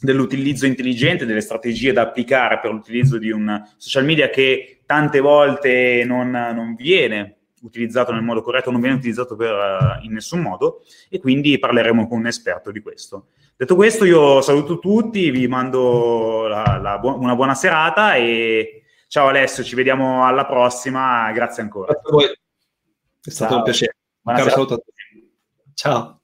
dell'utilizzo intelligente, delle strategie da applicare per l'utilizzo di un social media che tante volte non, non viene utilizzato nel modo corretto, non viene utilizzato per, eh, in nessun modo e quindi parleremo con un esperto di questo. Detto questo io saluto tutti, vi mando la, la una buona serata e ciao Alessio, ci vediamo alla prossima, grazie ancora. Grazie a voi, è
stato ciao. un piacere. Ciao.